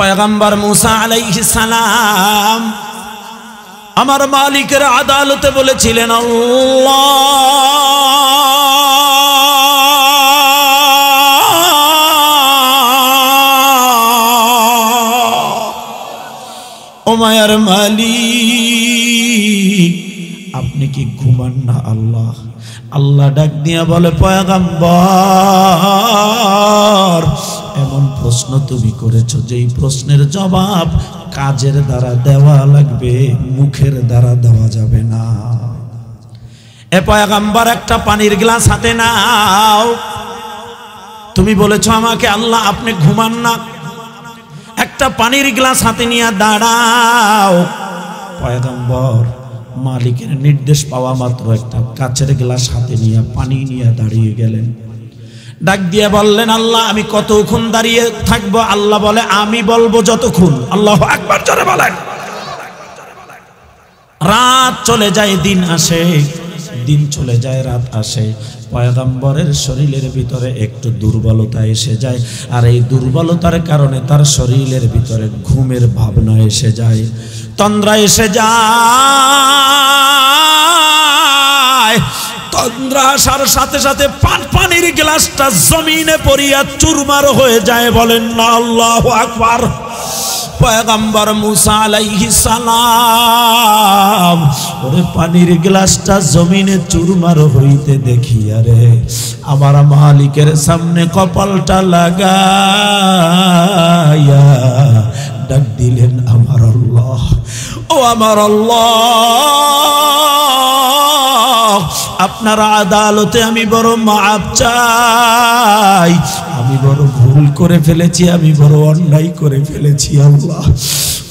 পয়গম্বর মুসা আলাইহি সালাম আমার মালিকের আদালতে বলেছিলেন ওমায়ার মালিক আপনি কি ঘুমান না আল্লাহ আল্লাহ ডাক দিয়া বলে পয়গম্বর এমন প্রশ্ন তুমি করেছ যেই প্রশ্নের জবাব কাজের দ্বারা দেওয়া লাগবে মুখের দ্বারা দেওয়া যাবে না এ পয়াগাম্বার একটা পানির গ্লাস হাতে নাও তুমি বলেছ আমাকে আল্লাহ আপনি ঘুমান না একটা পানির গ্লাস হাতে নিয়ে দাঁড়াও পয়াগাম্বর মালিকের নির্দেশ পাওয়া মাত্র একটা কাচের গ্লাস হাতে নিয়ে পানি নিয়ে দাঁড়িয়ে গেলেন ডাক দিয়ে বললেন আল্লাহ আমি কতক্ষণ দাঁড়িয়ে থাকব আল্লাহ বলে আমি বলবো যতক্ষণ আল্লাহ একবার জোরে বলেন রাত চলে যায় দিন আসে দিন চলে যায় রাত আসে পয়গম্বরের শরীরের ভিতরে একটু দুর্বলতা এসে যায় আর এই দুর্বলতার কারণে তার শরীরের ভিতরে ঘুমের ভাবনা এসে যায় তন্দ্রা এসে যায় মুসলমানরা আসার সাথে সাথে পানির গ্লাসটা জমিনে পড়িয়া চুরমার হয়ে যায় বলেন না আল্লাহ আকবার পয়গম্বর মুসা আলাইহি সালাম ওরে পানির গ্লাসটা জমিনে চুরমার হইতে দেখিয়া রে আমার মালিকের সামনে কপালটা লাগাইয়া ডাক দিলেন আমার আল্লাহ ও আমার আল্লাহ আপনার আদালতে আমি বড় মাপ চাই আমি বড় ভুল করে ফেলেছি আমি বড় অন্যায় করে ফেলেছি আল্লাহ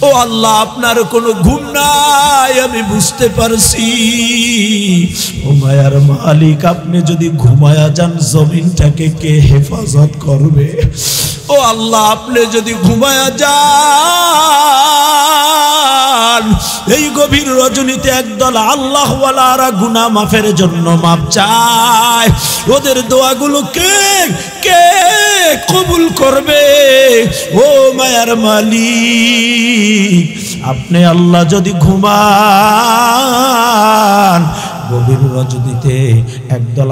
ও আল্লাহ আপনার কোনো ঘুম নাই আমি বুঝতে পারছি হুমায়ার মালিক আপনি যদি ঘুমায়া যান জমিনটাকে কে হেফাজত করবে ও আল্লাহ আপনি যদি ঘুমায়া যান কাল এই গভীর রজনীতে একদল আল্লাহওয়ালারা গুনা মাফের জন্য মাপ চায় ওদের দোয়াগুলো কে কে কবুল করবে ও মায়ার মালিক আপনি আল্লাহ যদি ঘুমান গভীর রজনীতে একদল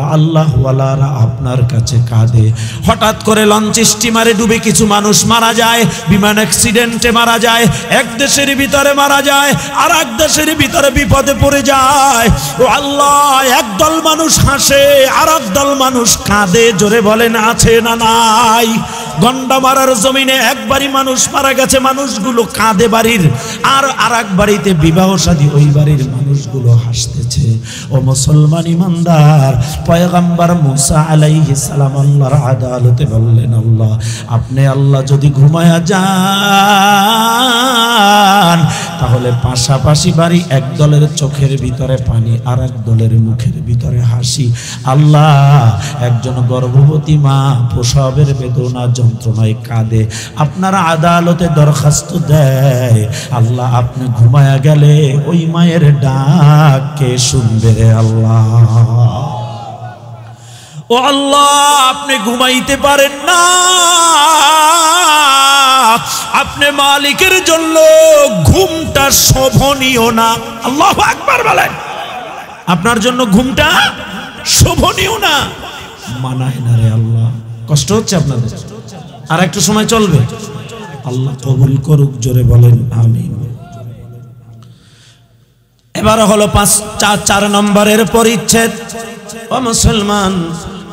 ওয়ালারা আপনার কাছে কাঁদে হঠাৎ করে লঞ্চ স্টিমারে ডুবে কিছু মানুষ মারা যায় বিমান অ্যাক্সিডেন্টে মারা যায় এক দেশের ভিতরে মারা যায় আর এক দেশের ভিতরে বিপদে পড়ে যায় ও আল্লাহ একদল মানুষ হাসে আর একদল মানুষ কাঁদে জোরে বলেন আছে না নাই গন্ডা মারার জমিনে একবারই মানুষ মারা গেছে মানুষগুলো কাঁদে বাড়ির আর আর এক বাড়িতে বিবাহ সাদী ওই বাড়ির মানুষগুলো হাসতেছে ও মুসলমান ইমানদার পয়গাম্বার পয়গাম্বার মুসা আলাইহি সালাম আল্লাহর আদালতে বললেন আল্লাহ আপনি আল্লাহ যদি ঘুমায়া যান তাহলে পাশাপাশি বাড়ি এক দলের চোখের ভিতরে পানি আর এক দলের মুখের ভিতরে হাসি আল্লাহ একজন গর্ভবতী মা প্রসবের বেদনা যন্ত্রণায় কাঁদে আপনারা আদালতে দরখাস্ত দেয় আল্লাহ আপনি ঘুমায়া গেলে ওই মায়ের ডাক কে শুনবে আল্লাহ ও আল্লাহ আপনি ঘুমাইতে পারেন না আপনি মালিকের জন্য ঘুমটা শোভনীয় না আল্লাহ একবার বলেন আপনার জন্য ঘুমটা শোভনীয় না মানায় না রে আল্লাহ কষ্ট হচ্ছে আপনাদের আর একটু সময় চলবে আল্লাহ কবুল করুক জোরে বলেন আমি এবার হলো পাঁচ চার নম্বরের পরিচ্ছেদ ও মুসলমান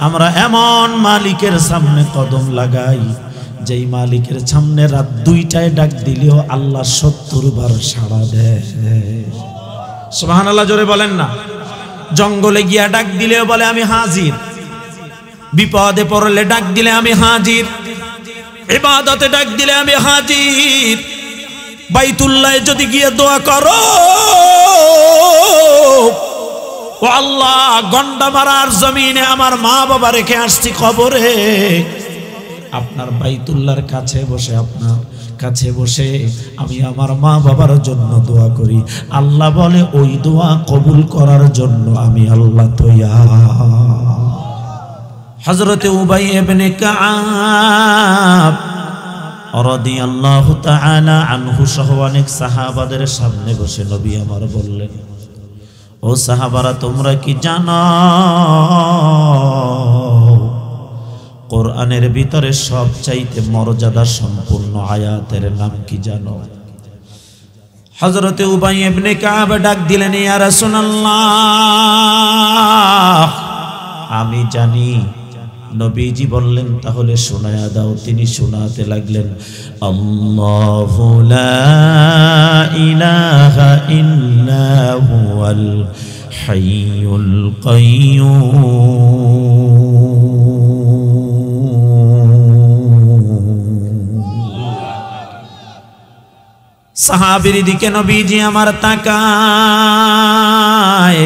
আমরা এমন মালিকের সামনে কদম লাগাই যেই মালিকের সামনে রাত দুইটায় ডাক দিলেও আল্লাহ সত্তর বার সাড়া দেয় সোহান আল্লাহ জোরে বলেন না জঙ্গলে গিয়া ডাক দিলেও বলে আমি হাজির বিপদে পড়লে ডাক দিলে আমি হাজির এবাদতে ডাক দিলে আমি হাজির বাইতুল্লায় যদি গিয়ে দোয়া করো ও আল্লাহ মারার জমিনে আমার মা বাবা রেখে আসছি খবরে আপনার বাইতুল্লার কাছে বসে আপনার কাছে বসে আমি আমার মা বাবার জন্য দোয়া করি আল্লাহ বলে ওই দোয়া কবুল করার জন্য আমি আল্লাহ তৈয়া হজরতে উবাই এবনে কাব অরদি আল্লাহ তাআলা আনহু সহ অনেক সাহাবাদের সামনে বসে নবী আমার বললেন ও সাহাবারা তোমরা কি জানো কোরআনের ভিতরে সব চাইতে মর্যাদা সম্পূর্ণ আয়াতের নাম কি জানো হজরতে উবাই এমনি কাব ডাক দিলেন ইয়ারা সোনাল্লা আমি জানি নবীজি বললেন তাহলে শোনায়া দাও তিনি শোনাতে লাগলেন সাহাবির দিকে নবীজি আমার তাকায়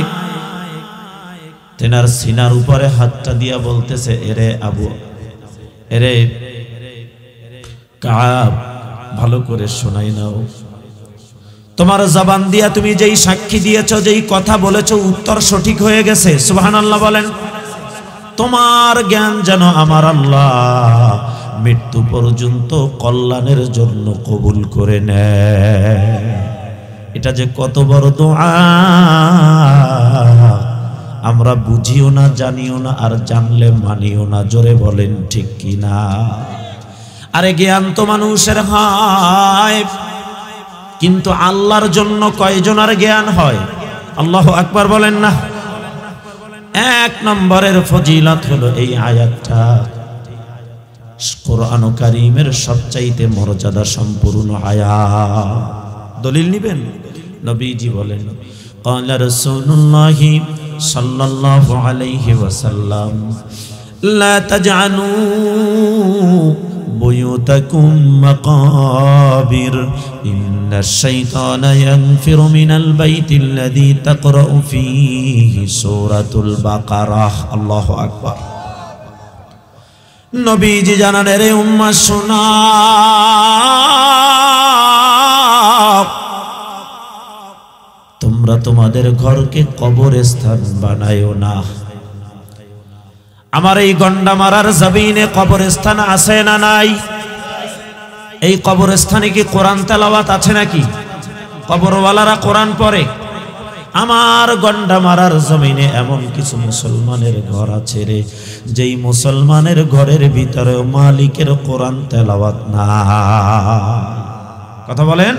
তেনার সিনার উপরে হাতটা দিয়া বলতেছে এরে আবু এরে কাব ভালো করে শোনাই নাও তোমার জবান দিয়া তুমি যেই সাক্ষী দিয়েছ যেই কথা বলেছ উত্তর সঠিক হয়ে গেছে সুবহান আল্লাহ বলেন তোমার জ্ঞান যেন আমার আল্লাহ মৃত্যু পর্যন্ত কল্যাণের জন্য কবুল করে নেয় এটা যে কত বড় দোয়া আমরা বুঝিও না জানিও না আর জানলে মানিও না জোরে বলেন ঠিক কিনা আরে জ্ঞান তো মানুষের হায় কিন্তু আল্লাহর জন্য আর জ্ঞান হয় আল্লাহ একবার বলেন না এক নম্বরের ফজিলত হলো এই আয়াতটা কোরআন কারিমের সবচাইতে মর্যাদা সম্পূর্ণ আয়া দলিল নিবেন নবীজি বলেন قال رسول الله صلى الله عليه وسلم لا تجعلوا بيوتكم مقابر إن الشيطان ينفر من البيت الذي تقرأ فيه سورة البقرة الله أكبر نبي جانا نري أمة سنان তোমরা তোমাদের ঘরকে কবরস্থান বানায়ও না আমার এই গন্ডা মারার জমিনে কবরস্থান আছে না নাই এই কবরস্থানে কি কোরআন তেলাওয়াত আছে নাকি কবরওয়ালারা কোরআন পড়ে আমার গন্ডা মারার জমিনে এমন কিছু মুসলমানের ঘর আছে রে যেই মুসলমানের ঘরের ভিতরে মালিকের কোরআন তেলাওয়াত না কথা বলেন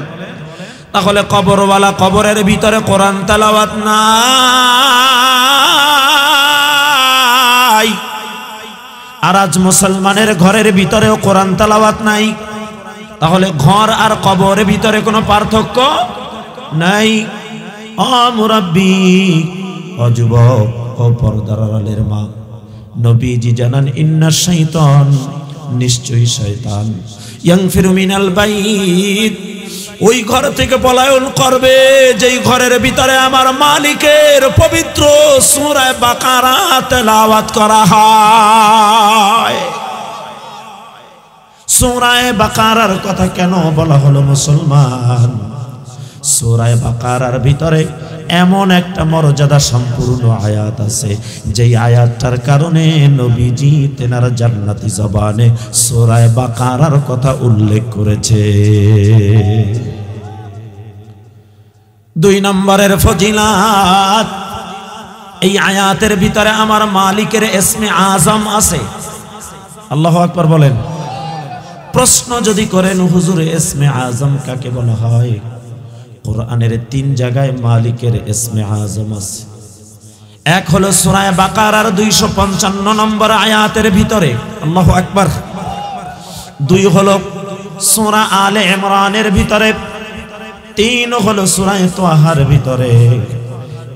তাহলে কবরওয়ালা কবরের ভিতরে কোরআন তালাওয়াত নাই আর আজ মুসলমানের ঘরের ভিতরেও কোরআন তালাওয়াত নাই তাহলে ঘর আর কবরের ভিতরে কোনো পার্থক্য নাই অমুরব্বী অযুব ও পর্দারালের মা নবীজি জানান ইন্না শৈতন নিশ্চয়ই শৈতান ইয়ং ফিরুমিনাল বাইত ওই ঘর থেকে পলায়ন করবে যেই ঘরের ভিতরে আমার মালিকের পবিত্র সুরায় বাকারা তেলাওয়াত করা হয় সুরায় বাকারার কথা কেন বলা হলো মুসলমান সুরায় বাকারার ভিতরে এমন একটা মর্যাদা সম্পূর্ণ আয়াত আছে যেই আয়াতটার কারণে নবীজি তেনার জান্নাতি জবানে সোরায় বা কারার কথা উল্লেখ করেছে দুই নম্বরের ফজিলাত এই আয়াতের ভিতরে আমার মালিকের এসমে আজম আছে আল্লাহ আকবর বলেন প্রশ্ন যদি করেন হুজুর এসমে আজম কাকে বলা হয় কোরআনের তিন জায়গায় মালিকের এসমে আজম আছে এক হলো সোনায় বাকার আর দুইশো পঞ্চান্ন নম্বর আয়াতের ভিতরে আল্লাহ একবার দুই হলো সোনা আলে ইমরানের ভিতরে তিন হলো সুরায় তোহার ভিতরে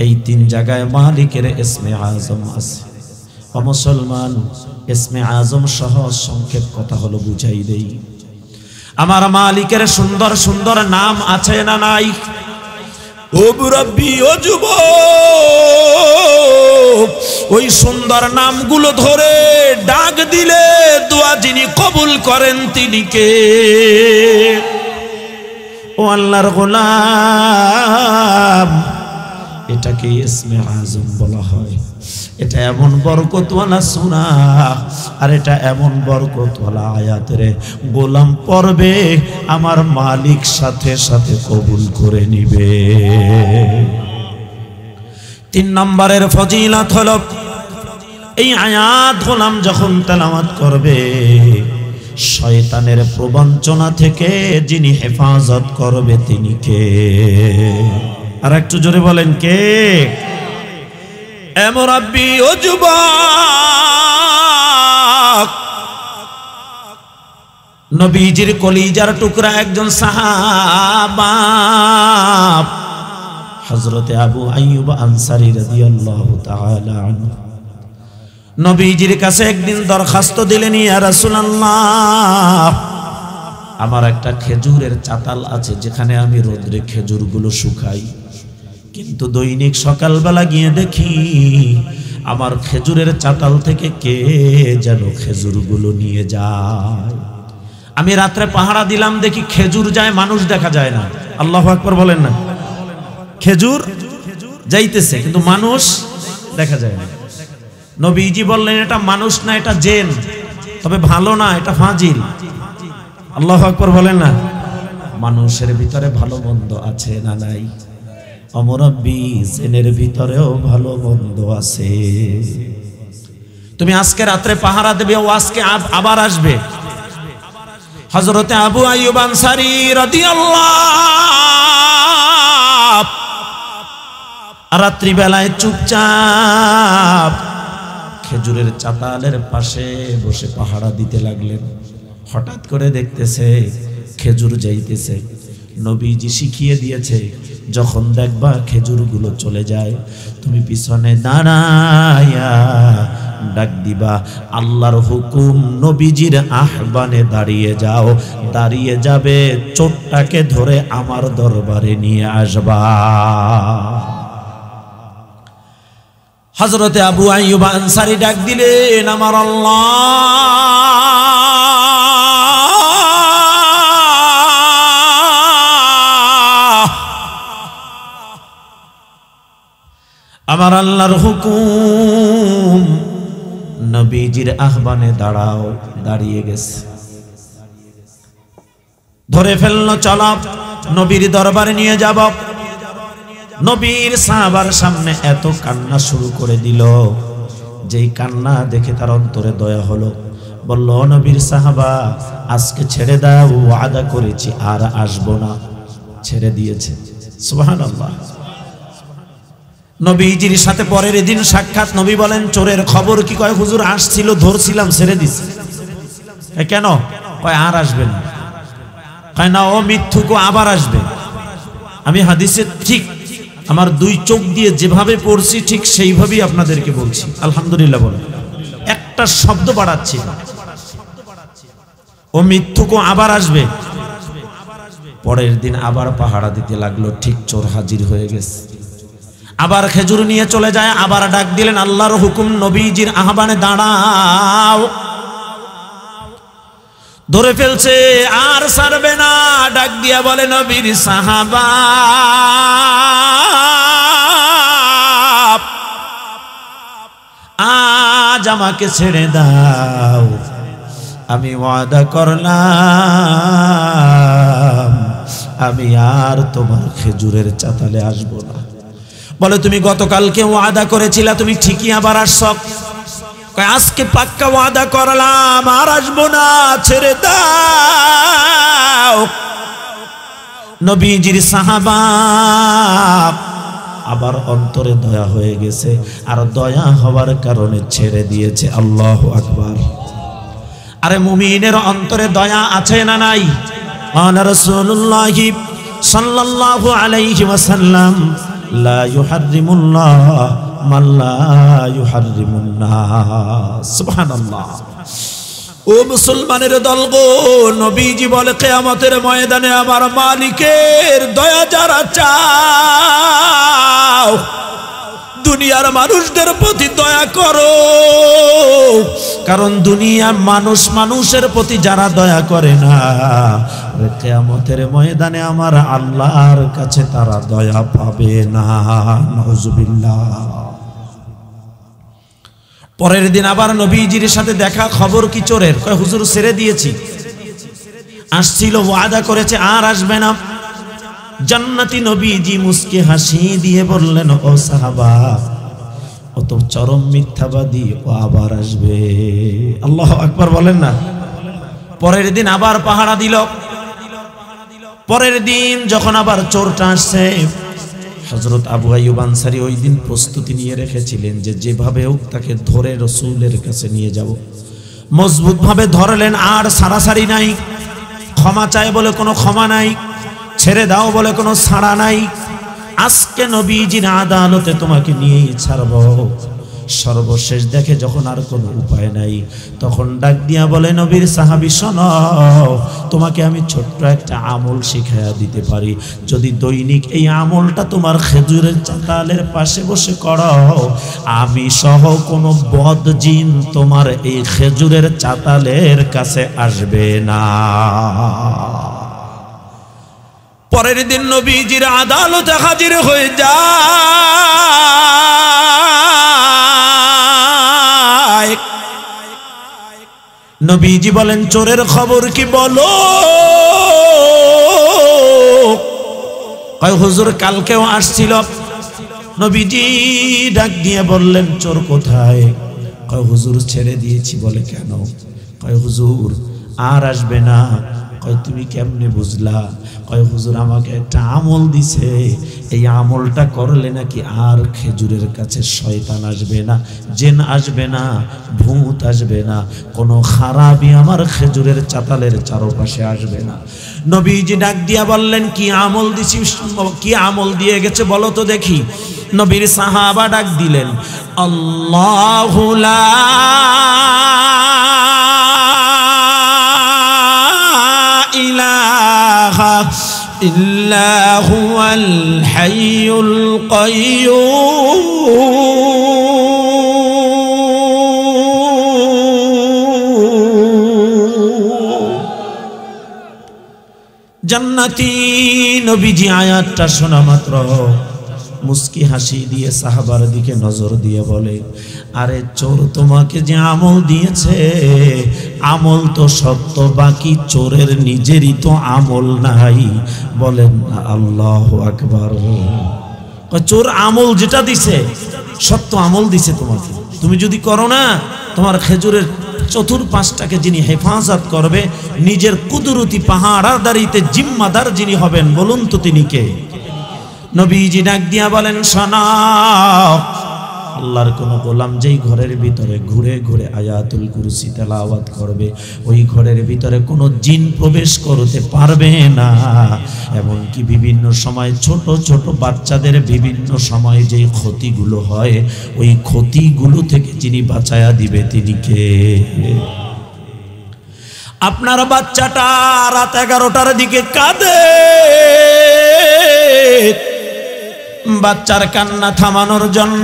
এই তিন জায়গায় মালিকের এসমে আজম আছে অমুসলমান এসমে আজম সহ সংক্ষেপ কথা হলো বুঝাই দেই আমার মালিকের সুন্দর সুন্দর নাম আছে না নাই ও মুরব্বী ও যুব ওই সুন্দর নামগুলো ধরে ডাক দিলে দোয়া যিনি কবুল করেন তিনি কে ও আল্লাহর গোলাম এটাকে ইসমে আজম বলা হয় এটা এমন বরকতওয়ালা সোনা আর এটা এমন বরকতওয়ালা রে গোলাম পড়বে আমার মালিক সাথে সাথে কবুল করে নিবে তিন নম্বরের ফজিলাত হল এই আয়াত গোলাম যখন তেলাওয়াত করবে শয়তানের প্রবঞ্চনা থেকে যিনি হেফাজত করবে তিনি কে আর একটু জোরে বলেন কে এমরাব্বি ও যুবক নবীজির কলিজার টুকরা একজন সাহাবা হজরতে আবু আইয়ুব আনসারি রাদিয়াল্লাহু তাআলা আনহু নবীজির কাছে একদিন দরখাস্ত দিলেন ইয়া রাসূলুল্লাহ আমার একটা খেজুরের চাতাল আছে যেখানে আমি রোদ্রে খেজুরগুলো শুকাই কিন্তু দৈনিক সকালবেলা গিয়ে দেখি আমার খেজুরের চাতাল থেকে কে যেন খেজুরগুলো নিয়ে যায় আমি রাত্রে পাহারা দিলাম দেখি খেজুর যায় মানুষ দেখা যায় না আল্লাহ আকবর বলেন না খেজুর যাইতেছে কিন্তু মানুষ দেখা যায় না নবীজি বললেন এটা মানুষ না এটা জেন তবে ভালো না এটা ফাঁজিল আল্লাহ আকবর বলেন না মানুষের ভিতরে ভালো মন্দ আছে না নাই অমরব্বি জেনের ভিতরেও ভালো মন্দ আছে তুমি আজকে রাত্রে পাহারা দেবে ও আজকে আবার আসবে হজরতে আবু আইয়ুব আনসারি রাদিয়াল্লাহ রাত্রিবেলায় চুপচাপ খেজুরের চাতালের পাশে বসে পাহারা দিতে লাগলেন হঠাৎ করে দেখতেছে খেজুর যাইতেছে নবীজি শিখিয়ে দিয়েছে যখন দেখবা খেজুরগুলো চলে যায় তুমি পিছনে দাঁড়ায়া ডাক দিবা আল্লাহর হুকুম নবীজির আহ্বানে দাঁড়িয়ে যাও দাঁড়িয়ে যাবে চোরটাকে ধরে আমার দরবারে নিয়ে আসবা হজরতে আবু আইবা আনসারি ডাক দিলেন আমার আল্লাহ আমার আল্লাহর হুকুম নবীজির আহ্বানে দাঁড়াও দাঁড়িয়ে গেছে ধরে ফেললো চলাপ নবীর দরবারে নিয়ে যাব নবীর সাহাবার সামনে এত কান্না শুরু করে দিল যেই কান্না দেখে তার অন্তরে দয়া হলো বলল নবীর সাহাবা আজকে ছেড়ে দাও আদা করেছি আর আসবো না ছেড়ে দিয়েছে সুবহানাল্লাহ নবীজির সাথে পরের দিন সাক্ষাৎ নবী বলেন চোরের খবর কি কয় হুজুর আসছিল ধরছিলাম ছেড়ে দিছি কেন কয় আর আসবে না কয় না ও মিথ্যুকো আবার আসবে আমি হাদিসের ঠিক আমার দুই চোখ দিয়ে যেভাবে পড়ছি ঠিক সেইভাবেই আপনাদেরকে বলছি আলহামদুলিল্লাহ বলে একটা শব্দ বাড়াচ্ছি ও মিথ্যুকো আবার আসবে পরের দিন আবার পাহারা দিতে লাগলো ঠিক চোর হাজির হয়ে গেছে আবার খেজুর নিয়ে চলে যায় আবার ডাক দিলেন আল্লাহর হুকুম নবীজির আহ্বানে দাঁড়াও ধরে ফেলছে আর সারবে না ডাক দিয়া বলে নবীর সাহাবা আজ আমাকে ছেড়ে দাও আমি ওয়াদা করলাম আমি আর তোমার খেজুরের চাতালে আসবো না বলে তুমি গতকালকে ওয়াদা করেছিলা তুমি ঠিকই আবার আসক আজকে পাক্কা ওয়াদা করলাম আর আসবো না ছেড়ে দাও নবীজির সাহাবা আবার অন্তরে দয়া হয়ে গেছে আর দয়া হওয়ার কারণে ছেড়ে দিয়েছে আল্লাহ আকবার আরে মুমিনের অন্তরে দয়া আছে না নাই রসুল্লাহ সাল্লাল্লাহু আলাইহি ওয়াসাল্লাম লা ইউহাররিমুল্লাহ মাল্লা ইউহাররিমুন্নাস সুবহানাল্লাহ ও মুসলমানের দল গো নবীজি বলে কেয়ামতের ময়দানে আমার মালিকের দয়া যারা চাও দুনিয়ার মানুষদের প্রতি দয়া করো কারণ দুনিয়া মানুষ মানুষের প্রতি যারা দয়া করে না আর কেয়ামতের ময়দানে আমার আল্লাহর কাছে তারা দয়া পাবে না পরের দিন আবার নবীজির সাথে দেখা খবর কি চোরের কয় হুজুর ছেড়ে দিয়েছি আসছিল ওয়াদা করেছে আর আসবে না জান্নাতি নবীজি মুসকে হাসি দিয়ে বললেন ও সাহাবা অত চরম মিথ্যাবাদী ও আবার আসবে আল্লাহ একবার বলেন না পরের দিন আবার পাহারা দিল পরের দিন যখন আবার চোরটা আসছে হজরত আবু আয়ুব আনসারি ওই দিন প্রস্তুতি নিয়ে রেখেছিলেন যে যেভাবে হোক তাকে ধরে রসুলের কাছে নিয়ে যাব মজবুতভাবে ধরলেন আর সারাসারি নাই ক্ষমা চায় বলে কোনো ক্ষমা নাই ছেড়ে দাও বলে কোনো সাড়া নাই আজকে নবীজির আদালতে তোমাকে নিয়েই ছাড়ব সর্বশেষ দেখে যখন আর কোনো উপায় নাই তখন ডাক দিয়া বলে নবীর সাহাবি শোন তোমাকে আমি ছোট্ট একটা আমল শিখাইয়া দিতে পারি যদি দৈনিক এই আমলটা তোমার খেজুরের চাতালের পাশে বসে করো আমি সহ কোনো বদ জিন তোমার এই খেজুরের চাতালের কাছে আসবে না পরের দিন নবীজির আদালতে হাজির হয়ে যা নবীজি বলেন চোরের খবর কি বলো হুজুর কালকেও আসছিল নবীজি ডাক দিয়ে বললেন চোর কোথায় কয় হুজুর ছেড়ে দিয়েছি বলে কেন কয় হুজুর আর আসবে না কয় তুমি কেমনে বুঝলা কয় হুজুর আমাকে একটা আমল দিছে এই আমলটা করলে নাকি আর খেজুরের কাছে শয়তান আসবে না জেন আসবে না ভূত আসবে না কোনো খারাপই আমার খেজুরের চাতালের চারপাশে আসবে না নবীজি ডাক দিয়া বললেন কি আমল দিছি কি আমল দিয়ে গেছে বলো তো দেখি নবীর সাহাবা ডাক দিলেন আল্লাহুলা إله إلا هو الحي القيوم جنتي نبي جي آيات ترسنا مطرح মুস্কি হাসি দিয়ে সাহাবার দিকে নজর দিয়ে বলে আরে চোর তোমাকে যে আমল দিয়েছে আমল তো সত্য বাকি চোরের নিজেরই তো আমল নাই বলেন আল্লাহ আকবার চোর আমল যেটা দিছে সত্য আমল দিছে তোমাকে তুমি যদি করো না তোমার খেজুরের চতুর্পাশটাকে যিনি হেফাজত করবে নিজের কুদরতি দাঁড়িতে জিম্মাদার যিনি হবেন বলুন তো তিনি কে নবীজি ডাক দিয়া বলেন সোনা আল্লাহর কোন গোলাম যেই ঘরের ভিতরে ঘুরে ঘুরে আয়াতুল কুরসি তেলাওয়াত করবে ওই ঘরের ভিতরে কোনো জিন প্রবেশ করতে পারবে না এমনকি বিভিন্ন সময় ছোট ছোট বাচ্চাদের বিভিন্ন সময় যেই ক্ষতিগুলো হয় ওই ক্ষতিগুলো থেকে যিনি বাঁচায়া দিবে তিনি কে আপনার বাচ্চাটা রাত এগারোটার দিকে কাঁদে বাচ্চার কান্না থামানোর জন্য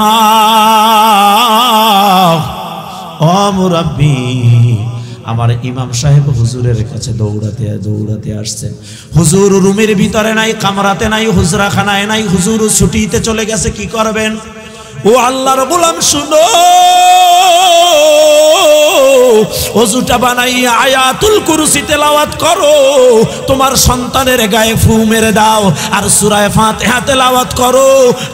ও আমার ইমাম সাহেব হুজুরের কাছে দৌড়াতে দৌড়াতে আসছেন হুজুর রুমের ভিতরে নাই কামরাতে নাই হুজরাখানায় নাই হুজুর ছুটিতে চলে গেছে কি করবেন ও আল্লাহর গোলাম শুনো অজুটা বানাইয়া আয়াতুল কুরুসি তেলাওয়াত করো তোমার সন্তানের গায়ে ফু মেরে দাও আর সুরায় ফাতেহা তেলাওয়াত করো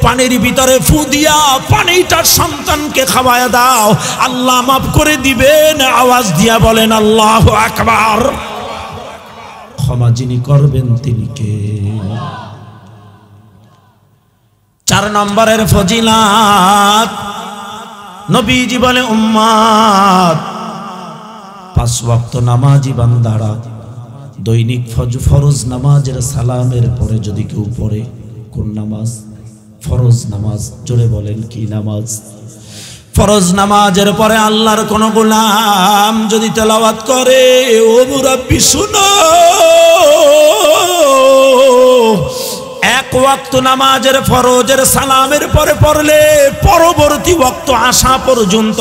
পানির ভিতরে ফু দিয়া পানিটার সন্তানকে খাওয়ায় দাও আল্লাহ মাফ করে দিবেন আওয়াজ দিয়া বলেন আল্লাহ আকবার ক্ষমা যিনি করবেন তিনি কে চার নম্বরের ফজিলাত নবীজি বলে উম্মাদ পাঁচ ওয়াক্ত নামাজি বান্দারা দৈনিক ফরজ নামাজের সালামের পরে যদি কেউ পড়ে কোন নামাজ ফরজ নামাজ জোরে বলেন কি নামাজ ফরজ নামাজের পরে আল্লাহর কোন গোলাম যদি তেলাওয়াত করে ও বুড়া না এক ওয়াক্ত নামাজের ফরজের সালামের পরে পড়লে পরবর্তী ওয়াক্ত আসা পর্যন্ত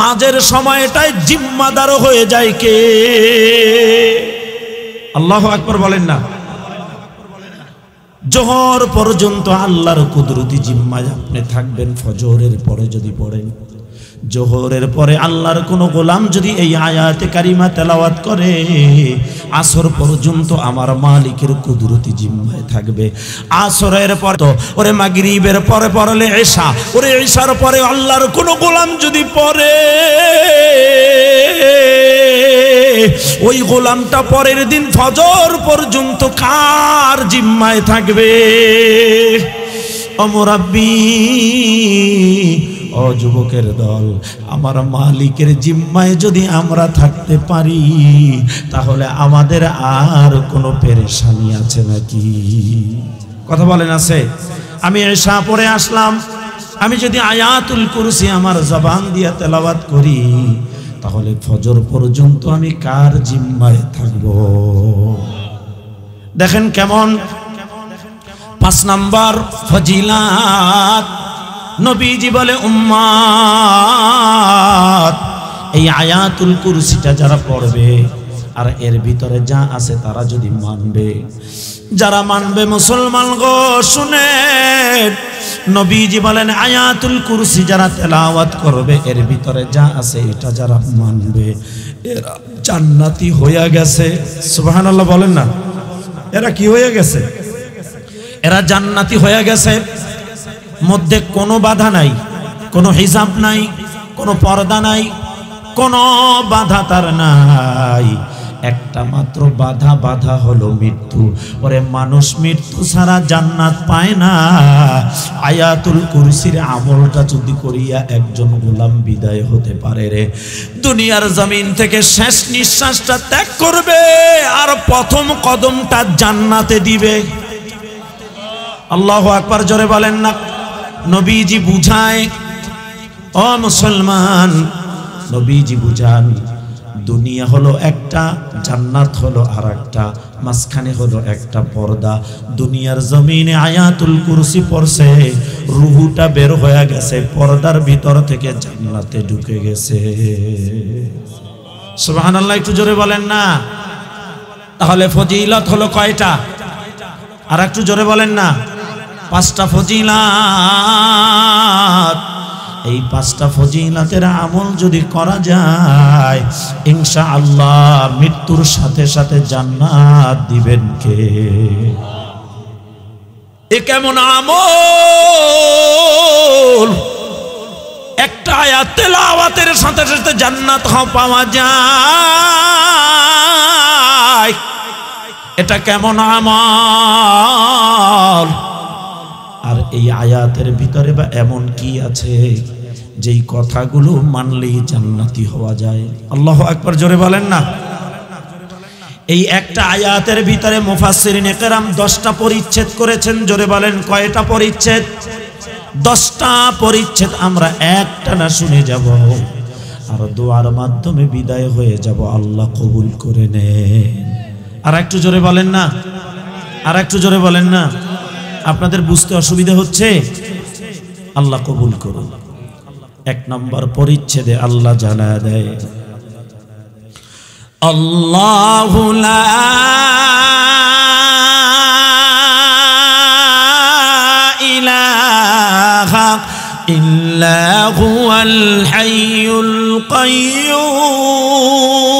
মাঝের সময়টাই জিম্মাদার হয়ে যায় কে আল্লাহ একবার বলেন না জহর পর্যন্ত আল্লাহর কুদরতি জিম্মায় আপনি থাকবেন ফজরের পরে যদি পড়েন জোহরের পরে আল্লাহর কোনো গোলাম যদি এই আয়াতে কারিমা তেলাওয়াত করে আসর পর্যন্ত আমার মালিকের কুদরতি জিম্মায় থাকবে আসরের পর তো ওরে মাগরিবের পরে পড়লে এসা ওরে এসার পরে আল্লাহর কোনো গোলাম যদি পড়ে ওই গোলামটা পরের দিন ফজর পর্যন্ত কার জিম্মায় থাকবে অমরাব্বী ও যুবকের দল আমার মালিকের জিম্মায় যদি আমরা থাকতে পারি তাহলে আমাদের আর কোনো পেরেশানি আছে নাকি কথা বলেন আছে আমি এসা পরে আসলাম আমি যদি আয়াতুল কুরসি আমার জবান দিয়ে তেলাবাত করি তাহলে ফজর পর্যন্ত আমি কার জিম্মায় থাকব দেখেন কেমন পাঁচ নাম্বার ফজিলাত নবীজি বলে উম্মাত এই আয়াতুল কুরসিটা যারা পড়বে আর এর ভিতরে যা আছে তারা যদি মানবে যারা মানবে মুসলমান গো শুনে নবীজি বলেন আয়াতুল কুরসি যারা তেলাওয়াত করবে এর ভিতরে যা আছে এটা যারা মানবে এরা জান্নাতি হইয়া গেছে সুবহানাল্লাহ বলেন না এরা কি হয়ে গেছে এরা জান্নাতি হয়ে গেছে মধ্যে কোনো বাধা নাই কোনো হিজাব নাই কোনো পর্দা নাই কোনো বাধা তার নাই একটা মাত্র বাধা বাধা হলো মৃত্যু ওরে মানুষ মৃত্যু ছাড়া জান্নাত পায় না আয়াতুল কুরসির আমলটা যদি করিয়া একজন গোলাম বিদায় হতে পারে রে দুনিয়ার জমিন থেকে শেষ নিঃশ্বাসটা ত্যাগ করবে আর প্রথম কদমটা জান্নাতে দিবে আল্লাহ একবার জোরে বলেন না নবীজি বুঝায় অ মুসলমান নবীজি বুঝান দুনিয়া হলো একটা জান্নাত হলো আর একটা মাঝখানে হলো একটা পর্দা দুনিয়ার জমিনে আয়াতুল কুরসি পড়ছে রুহুটা বের হয়ে গেছে পর্দার ভিতর থেকে জান্নাতে ঢুকে গেছে সুবাহান আল্লাহ একটু জোরে বলেন না তাহলে ফজিলত হলো কয়টা আর একটু জোরে বলেন না পাঁচটা ফজিলা এই পাঁচটা ফজিলাতের আমল যদি করা যায় ইনশা আল্লাহ মৃত্যুর সাথে সাথে জান্নাত দিবেন কে এ কেমন আমল একটা আয়াত তেলাওয়াতের সাথে সাথে জান্নাত পাওয়া যায় এটা কেমন আমল আর এই আয়াতের ভিতরে বা এমন কি আছে যেই কথাগুলো মানলেই জান্নাতি হওয়া যায় আল্লাহ একবার জোরে বলেন না এই একটা আয়াতের ভিতরে মুফাসসিরিন একরাম দশটা পরিচ্ছেদ করেছেন জোরে বলেন কয়টা পরিচ্ছেদ দশটা পরিচ্ছেদ আমরা একটা না শুনে যাব আর দোয়ার মাধ্যমে বিদায় হয়ে যাব আল্লাহ কবুল করে নেন আর একটু জোরে বলেন না আর একটু জোরে বলেন না আপনাদের বুঝতে অসুবিধা হচ্ছে আল্লাহ কবুল করুন এক নম্বর পরিচ্ছেদে আল্লাহ জানা দেয় আল্লাহ إلا هو الحي القيوم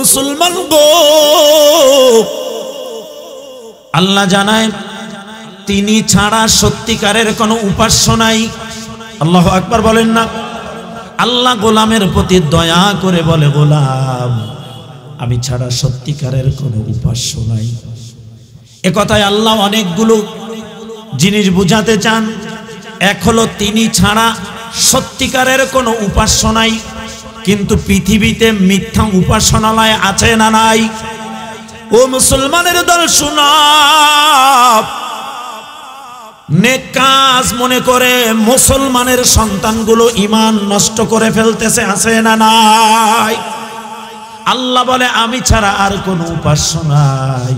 মুসলমান গো আল্লাহ জানায় তিনি ছাড়া সত্যিকারের কোনো উপাস্য নাই আল্লাহ একবার বলেন না আল্লাহ গোলামের প্রতি দয়া করে বলে গোলাম আমি ছাড়া সত্যিকারের কোনো উপাস্য নাই একথায় আল্লাহ অনেকগুলো জিনিস বুঝাতে চান এক হলো তিনি ছাড়া সত্যিকারের কোনো উপাস্য নাই কিন্তু পৃথিবীতে মিথ্যা উপাসনালয় আছে না নাই ও মুসলমানের দল শোনা কাজ মনে করে মুসলমানের সন্তানগুলো ইমান নষ্ট করে ফেলতেছে আছে না নাই আল্লাহ বলে আমি ছাড়া আর কোনো উপাস্য নাই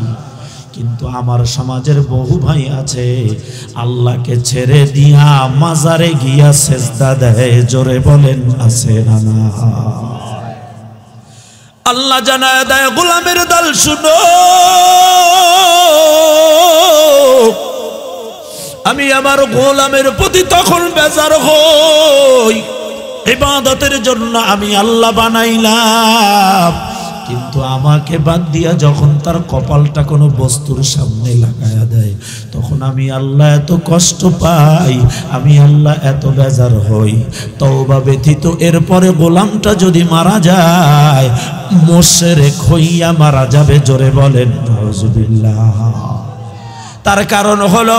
কিন্তু আমার সমাজের বহু ভাই আছে আল্লাহকে ছেড়ে দিয়া মাজারে গিয়া সেজদা দেয় জোরে বলেন আছে না আল্লাহ জানায় দেয় গোলামের দল শুনো আমি আমার গোলামের প্রতি তখন বেজার হই ইবাদতের জন্য আমি আল্লাহ বানাইলাম কিন্তু আমাকে বাদ দিয়া যখন তার কপালটা কোনো বস্তুর সামনে লাগায়া দেয় তখন আমি আল্লাহ এত কষ্ট পাই আমি আল্লাহ এত বেজার হই বা ব্যথিত এরপরে গোলামটা যদি মারা যায় মোশেরেক হইয়া মারা যাবে জোরে বলেন তার কারণ হলো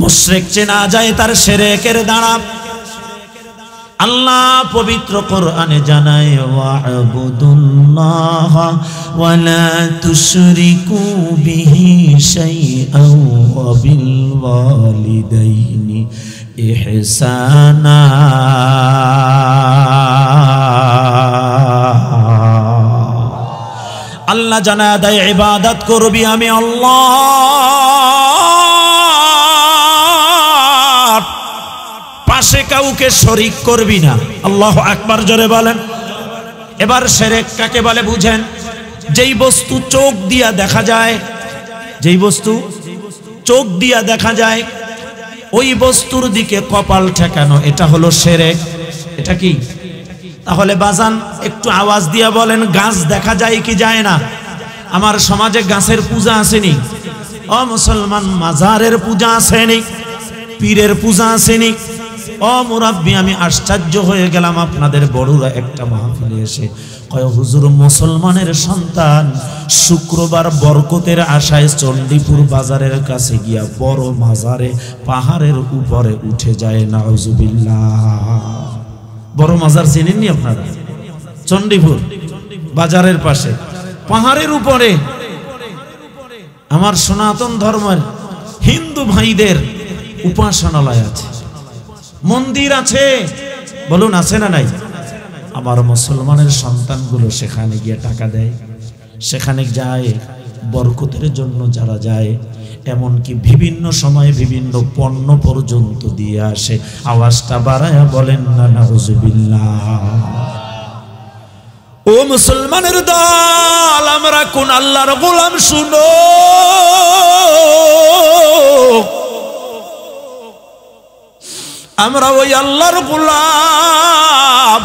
মুশ্রেক চেনা যায় তার সেরেকের দাঁড়া আল্লাহ পবিত্র কোরআনে জানায় ওয়াবুদুল্লাহ ওয়ালা তুশরিকু বিহি শাইআও ওয়া বিল ওয়ালিদাইনি ইহসানা আল্লাহ জানায় দেয় ইবাদত করবি আমি আল্লাহ কাউকে শরিক করবি না আল্লাহ আকবার জোরে বলেন এবার সেরেক কাকে বলে বুঝেন যেই বস্তু চোখ দিয়া দেখা যায় যেই বস্তু চোখ দিয়া দেখা যায় ওই বস্তুর দিকে কপাল ঠেকানো এটা হলো সেরেক এটা কি তাহলে বাজান একটু আওয়াজ দিয়া বলেন গাছ দেখা যায় কি যায় না আমার সমাজে গাছের পূজা আসেনি অ মুসলমান মাজারের পূজা আসেনি পীরের পূজা আসেনি ও আমি আশ্চর্য হয়ে গেলাম আপনাদের বড়রা একটা মাহফিলে এসে কয় হুজুর মুসলমানের সন্তান শুক্রবার বরকতের আশায় চণ্ডীপুর বাজারের কাছে গিয়া বড় মাজারে পাহাড়ের উপরে উঠে যায় না বড় মাজার চেনেননি আপনারা চণ্ডীপুর বাজারের পাশে পাহাড়ের উপরে আমার সনাতন ধর্মের হিন্দু ভাইদের উপাসনালয় আছে মন্দির আছে বলুন আছে না নাই আমার মুসলমানের সন্তানগুলো সেখানে গিয়ে টাকা দেয় সেখানে যায় বরকতের জন্য যারা যায় এমনকি বিভিন্ন সময়ে বিভিন্ন পণ্য পর্যন্ত দিয়ে আসে আওয়াজটা বাড়ায় বলেন না না নাউজুবিল্লা ও মুসলমানের দল আমরা কোন আল্লাহর গোলাম শুনো আমরা ওই আল্লাহর গুলাম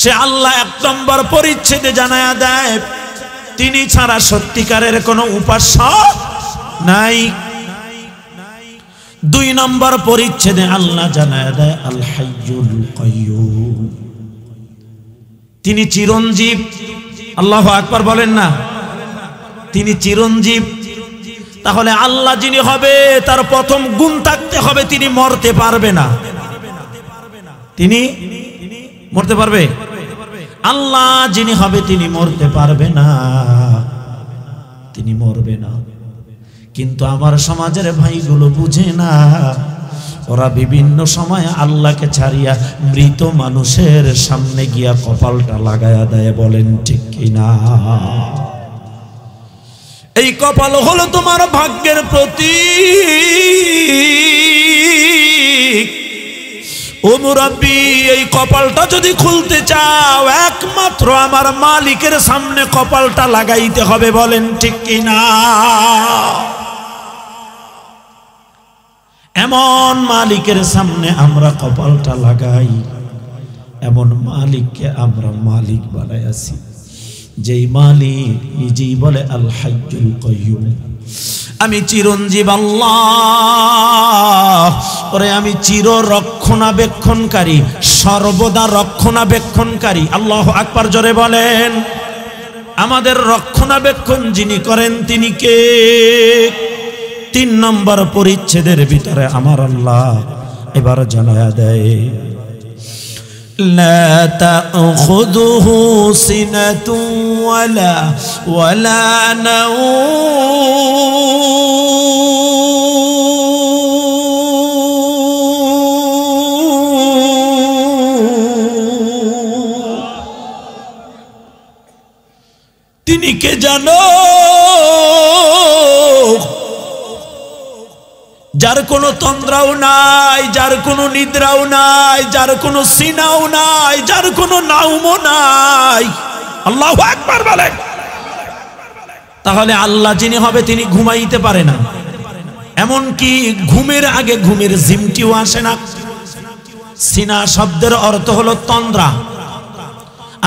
সে আল্লাহ এক নম্বর পরিচ্ছেদে জানায়া দেয় তিনি ছাড়া সত্যিকারের কোনো উপাস্য নাই দুই নম্বর পরিচ্ছেদে আল্লাহ জানায় দেয় আল্লাহ তিনি চিরঞ্জীব আল্লাহ আকবর বলেন না তিনি চিরঞ্জীব তাহলে আল্লাহ যিনি হবে তার প্রথম গুণ থাকতে হবে তিনি মরতে পারবে না তিনি মরতে পারবে আল্লাহ যিনি হবে তিনি মরতে পারবে না তিনি মরবে না কিন্তু আমার সমাজের ভাইগুলো বুঝে না ওরা বিভিন্ন সময় আল্লাহকে ছাড়িয়া মৃত মানুষের সামনে গিয়া কপালটা লাগায়া দেয় বলেন ঠিক কিনা এই কপাল হলো তোমার ভাগ্যের প্রতি ও মুরাব্বি এই কপালটা যদি খুলতে চাও একমাত্র আমার মালিকের সামনে কপালটা লাগাইতে হবে বলেন ঠিক কিনা এমন মালিকের সামনে আমরা কপালটা লাগাই এমন মালিককে আমরা মালিক বানাই আছি যেই মালিক নিজেই বলে আল হাইজুল কয়ুম আমি চিরঞ্জীব আল্লাহ ওরে আমি চির রক্ষণাবেক্ষণকারী সর্বদা রক্ষণাবেক্ষণকারী আল্লাহ আকবার জোরে বলেন আমাদের রক্ষণাবেক্ষণ যিনি করেন তিনি কে তিন নম্বর পরিচ্ছেদের ভিতরে আমার আল্লাহ এবার জানা দেয় لا تأخذه سنة ولا ولا نوم তিনি কে যার কোনো তন্দ্রাও নাই যার কোনো নিদ্রাও নাই যার কোনো সিনাও নাই যার কোনো নাউমো নাই আল্লাহ একবার বলেন তাহলে আল্লাহ যিনি হবে তিনি ঘুমাইতে পারে না এমন কি ঘুমের আগে ঘুমের জিমটিও আসে না সিনা শব্দের অর্থ হলো তন্দ্রা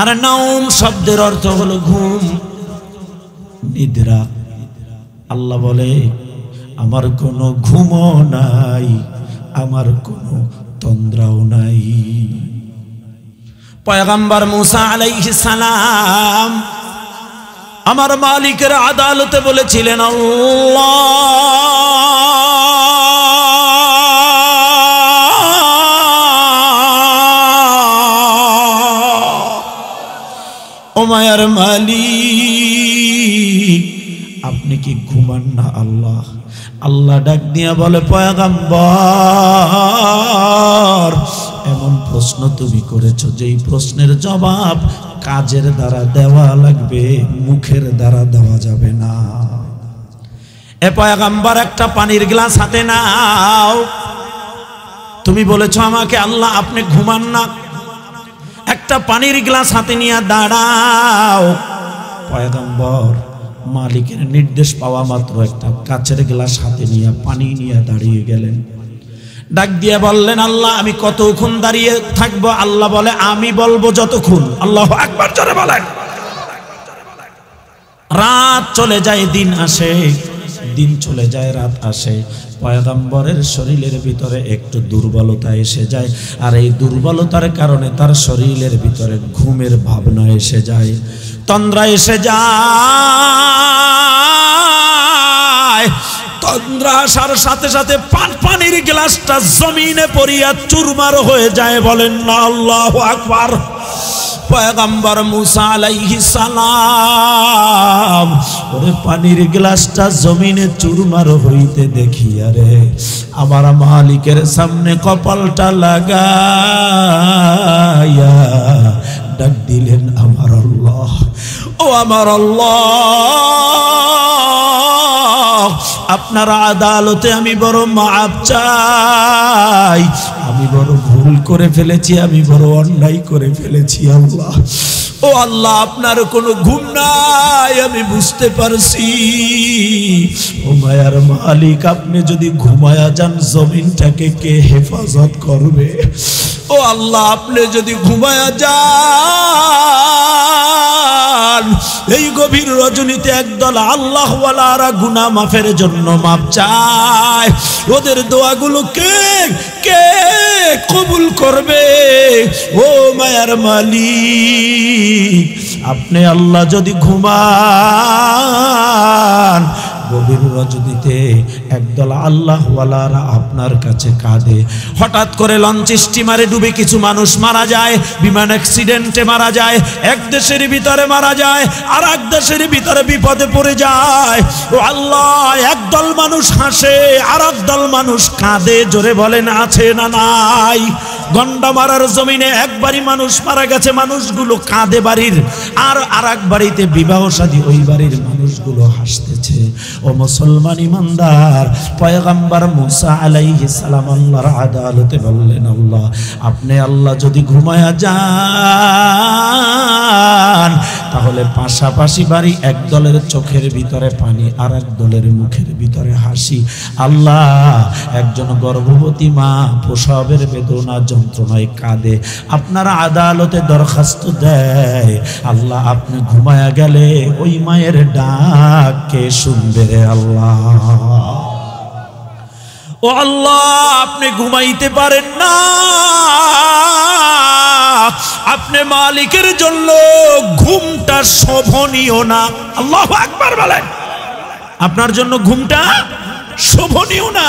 আর নাউম শব্দের অর্থ হলো ঘুম নিদ্রা আল্লাহ বলে আমার কোনো ঘুম নাই আমার কোনো তন্দ্রাও নাই পয়গাম্বার মুসা আলাইহি সালাম আমার মালিকের আদালতে বলেছিলেন ওমায়ার মালিক আপনি কি ঘুমান না আল্লাহ আল্লাহ ডাক দিয়া বলে পয়াগাম্বর এমন প্রশ্ন তুমি করেছ যেই প্রশ্নের জবাব কাজের দ্বারা দেওয়া লাগবে মুখের দ্বারা দেওয়া যাবে না এ পয়াগাম্বর একটা পানির গ্লাস হাতে নাও তুমি বলেছ আমাকে আল্লাহ আপনি ঘুমান না একটা পানির গ্লাস হাতে নিয়ে দাঁড়াও পয়াগাম্বর মালিকের নির্দেশ পাওয়া মাত্র একটা কাছের গ্লাস হাতে নিয়ে পানি নিয়ে দাঁড়িয়ে গেলেন ডাক দিয়ে বললেন আল্লাহ আমি কতক্ষণ দাঁড়িয়ে থাকব আল্লাহ বলে আমি বলবো যতক্ষণ আল্লাহ একবার জোরে বলেন রাত চলে যায় দিন আসে দিন চলে যায় রাত আসে পয়গম্বরের শরীরের ভিতরে একটু দুর্বলতা এসে যায় আর এই দুর্বলতার কারণে তার শরীরের ভিতরে ঘুমের ভাবনা এসে যায় তন্দ্রা এসে যায় তন্দ্রা আসার সাথে সাথে পান পানির গ্লাসটা জমিনে পড়িয়া চুরমার হয়ে যায় বলেন না আল্লাহ আকবার পয়গম্বর মুসা ওরে পানির গ্লাসটা জমিনে চুরমার হইতে দেখিয়া রে আমার মালিকের সামনে কপালটা লাগাইয়া ডাক দিলেন আমার আল্লাহ ও আমার আল্লাহ আপনার আদালতে আমি বড় মাপ চাই আমি বড় ভুল করে ফেলেছি আমি বড় অন্যায় করে ফেলেছি আল্লাহ ও আল্লাহ আপনার কোনো ঘুম নাই আমি বুঝতে পারছি মায়ার মালিক আপনি যদি ঘুমায়া যান জমিনটাকে কে হেফাজত করবে ও আল্লাহ আপনি যদি ঘুমায়া যান এই গভীর রজনীতে একদল আল্লাহওয়ালারা গুনা মাফের জন্য মাপ চায় ওদের দোয়াগুলো কে কে কবুল করবে ও মায়ার মালিক আপনি আল্লাহ যদি ঘুমান গভীর রজনীতে একদল আল্লাহওয়ালারা আপনার কাছে কাঁদে হঠাৎ করে লঞ্চ স্টিমারে ডুবে কিছু মানুষ মারা যায় বিমান অ্যাক্সিডেন্টে মারা যায় এক দেশের ভিতরে মারা যায় আর এক দেশের ভিতরে বিপদে পড়ে যায় ও আল্লাহ একদল মানুষ হাসে আর দল মানুষ কাঁদে জোরে বলেন আছে না নাই গন্ডা মারার জমিনে একবারই মানুষ মারা গেছে মানুষগুলো কাঁদে বাড়ির আর আর এক বাড়িতে বিবাহ সাদী ওই বাড়ির মানুষগুলো হাসতেছে ও মুসলমান ইমানদার পয়গাম্বার মুসা আলাইহি সালাম আল্লাহর আদালতে বললেন আল্লাহ আপনি আল্লাহ যদি ঘুমায়া যান তাহলে পাশাপাশি বাড়ি এক দলের চোখের ভিতরে পানি আর এক দলের মুখের ভিতরে হাসি আল্লাহ একজন গর্ভবতী মা প্রসবের বেদনা যন্ত্রণায় কাঁদে আপনারা আদালতে দরখাস্ত দেয় আল্লাহ আপনি ঘুমায়া গেলে ওই মায়ের ডাক কে শুনবে আল্লাহ ও আল্লাহ আপনি ঘুমাইতে পারেন না আপনি মালিকের জন্য ঘুমটা শোভনীয় না আল্লাহ একবার বলেন আপনার জন্য ঘুমটা শোভনীয় না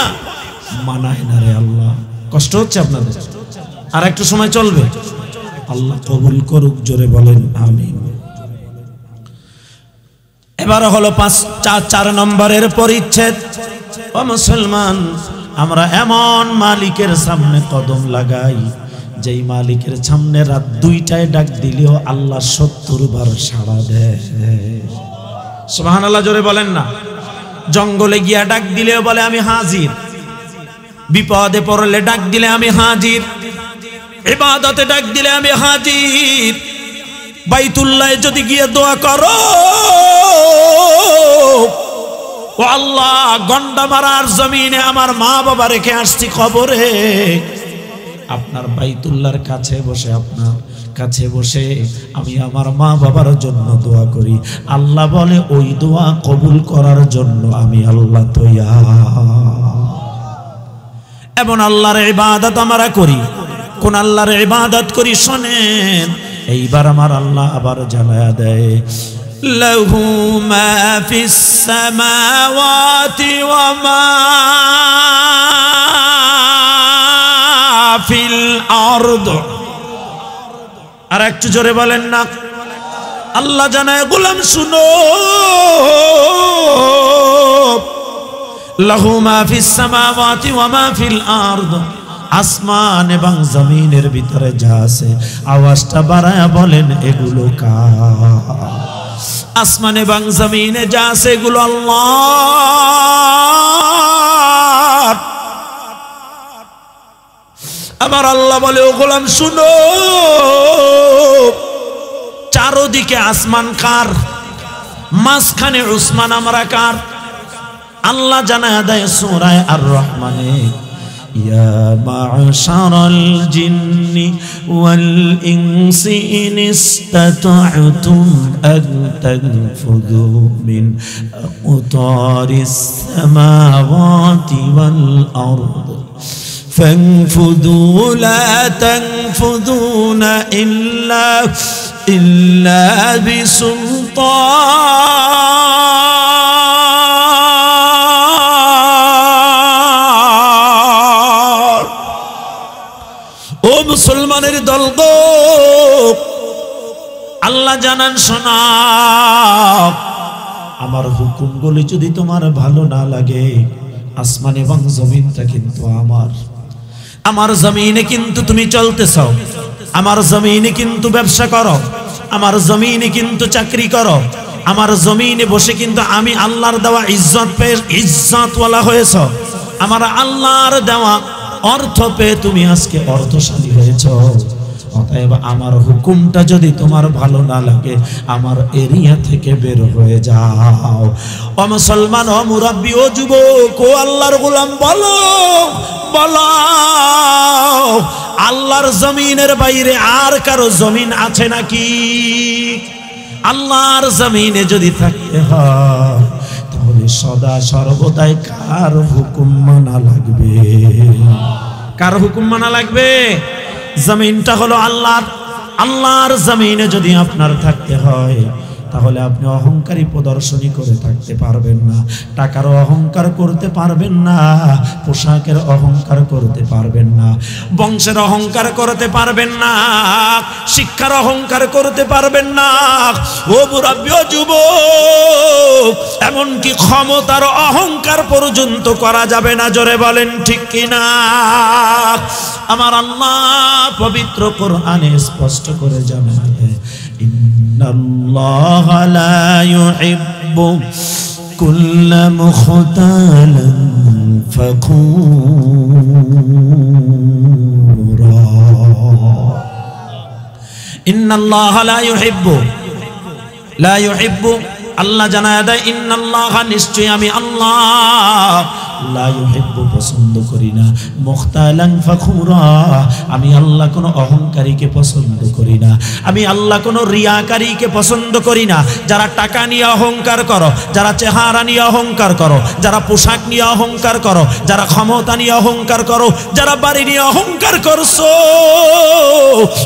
মানায় না রে আল্লাহ কষ্ট হচ্ছে আপনাদের আর একটু সময় চলবে আল্লাহ কবুল করুক জোরে বলেন আমি এবার হলো পাঁচ চার চার নম্বরের পরিচ্ছেদ ও মুসলমান আমরা এমন মালিকের সামনে কদম লাগাই যেই মালিকের সামনে রাত দুইটায় ডাক দিলেও আল্লাহ সত্তর বার সাড়া দেয় আল্লাহ জোরে বলেন না জঙ্গলে গিয়া ডাক দিলেও বলে আমি হাজির বিপদে পড়লে ডাক দিলে আমি হাজির এবাদতে ডাক দিলে আমি হাজির বাইতুল্লায় যদি গিয়ে দোয়া করো ও আল্লাহ গন্ডা মারার জমিনে আমার মা বাবা রেখে আসছি খবরে আপনার বাইতুল্লার কাছে বসে আপনার কাছে বসে আমি আমার মা বাবার জন্য দোয়া করি আল্লাহ বলে ওই দোয়া কবুল করার জন্য আমি আল্লাহ তৈয়া এমন আল্লাহর ইবাদত আমরা করি কোন আল্লাহর ইবাদত করি শোনেন এইবার আমার আল্লাহ আবার জানায়া দেয় লহু ما في السماوات وما আর একটু জোরে বলেন না আল্লাহ জানায় গোলাম শুনো লহু মা ফিস সামাওয়াতি ওয়া মা ফিল আরদ আসমান এবং জমিনের ভিতরে যা আছে আওয়াজটা বাড়ায় বলেন এগুলো কা আসমান এবং জমিনে যা আছে এগুলো আল্লাহ আমার আল্লাহ বলে ও গোলাম শুনো চারোদিকে আসমান কার মাঝখানে উসমান আমরা কার আল্লাহ জানা দেয় সুরায় আর রহমানে يا معشر الجن والإنس إن استطعتم أن تنفذوا من أقطار السماوات والأرض فانفذوا لا تنفذون إلا إلا بسلطان আল্লাহ জানান শোনা আমার গুলি যদি তোমার ভালো না লাগে আসমান এবং জমিনটা কিন্তু আমার আমার জমিনে কিন্তু তুমি চলতেছ আমার জমিনে কিন্তু ব্যবসা করো আমার জমিনে কিন্তু চাকরি করো আমার জমিনে বসে কিন্তু আমি আল্লাহর দেওয়া ইজ্জত পেয়ে ইজ্জতওয়ালা হয়েছ আমার আল্লাহর দেওয়া অর্থ পেয়ে তুমি আজকে অর্থশালী হয়েছ অতএব আমার হুকুমটা যদি তোমার ভালো না লাগে আমার এরিয়া থেকে বের হয়ে যাও ও মুসলমান ও মুরব্বী ও যুবক ও আল্লাহর গোলাম বলো বলো আল্লাহর জমিনের বাইরে আর কারো জমিন আছে নাকি আল্লাহর জমিনে যদি থাকতে হয় তাহলে সদা সর্বদাই কার হুকুম মানা লাগবে কার হুকুম মানা লাগবে জমিনটা হলো আল্লাহর আল্লাহর জমিনে যদি আপনার থাকতে হয় তাহলে আপনি অহংকারী প্রদর্শনী করে থাকতে পারবেন না টাকার অহংকার করতে পারবেন না পোশাকের অহংকার করতে পারবেন না বংশের অহংকার করতে পারবেন না শিক্ষার অহংকার করতে পারবেন না ও বুড়াব্য যুব এমনকি ক্ষমতার অহংকার পর্যন্ত করা যাবে না জোরে বলেন ঠিক কিনা আমার আল্লাহ পবিত্র কোরআনে স্পষ্ট করে যাবেন الله لا يحب كل مختال فخورا إن الله لا يحب لا يحب الله جنادى إن الله نسجي أمي الله লাহেব্য পছন্দ করি না মোখতালান ফাখুরা আমি আল্লাহ কোনো অহংকারীকে পছন্দ করি না আমি আল্লাহ কোনো রিয়াকারীকে পছন্দ করি না যারা টাকা নিয়ে অহংকার করো যারা চেহারা নিয়ে অহংকার করো যারা পোশাক নিয়ে অহংকার করো যারা ক্ষমতা নিয়ে অহংকার করো যারা বাড়ি নিয়ে অহংকার করছো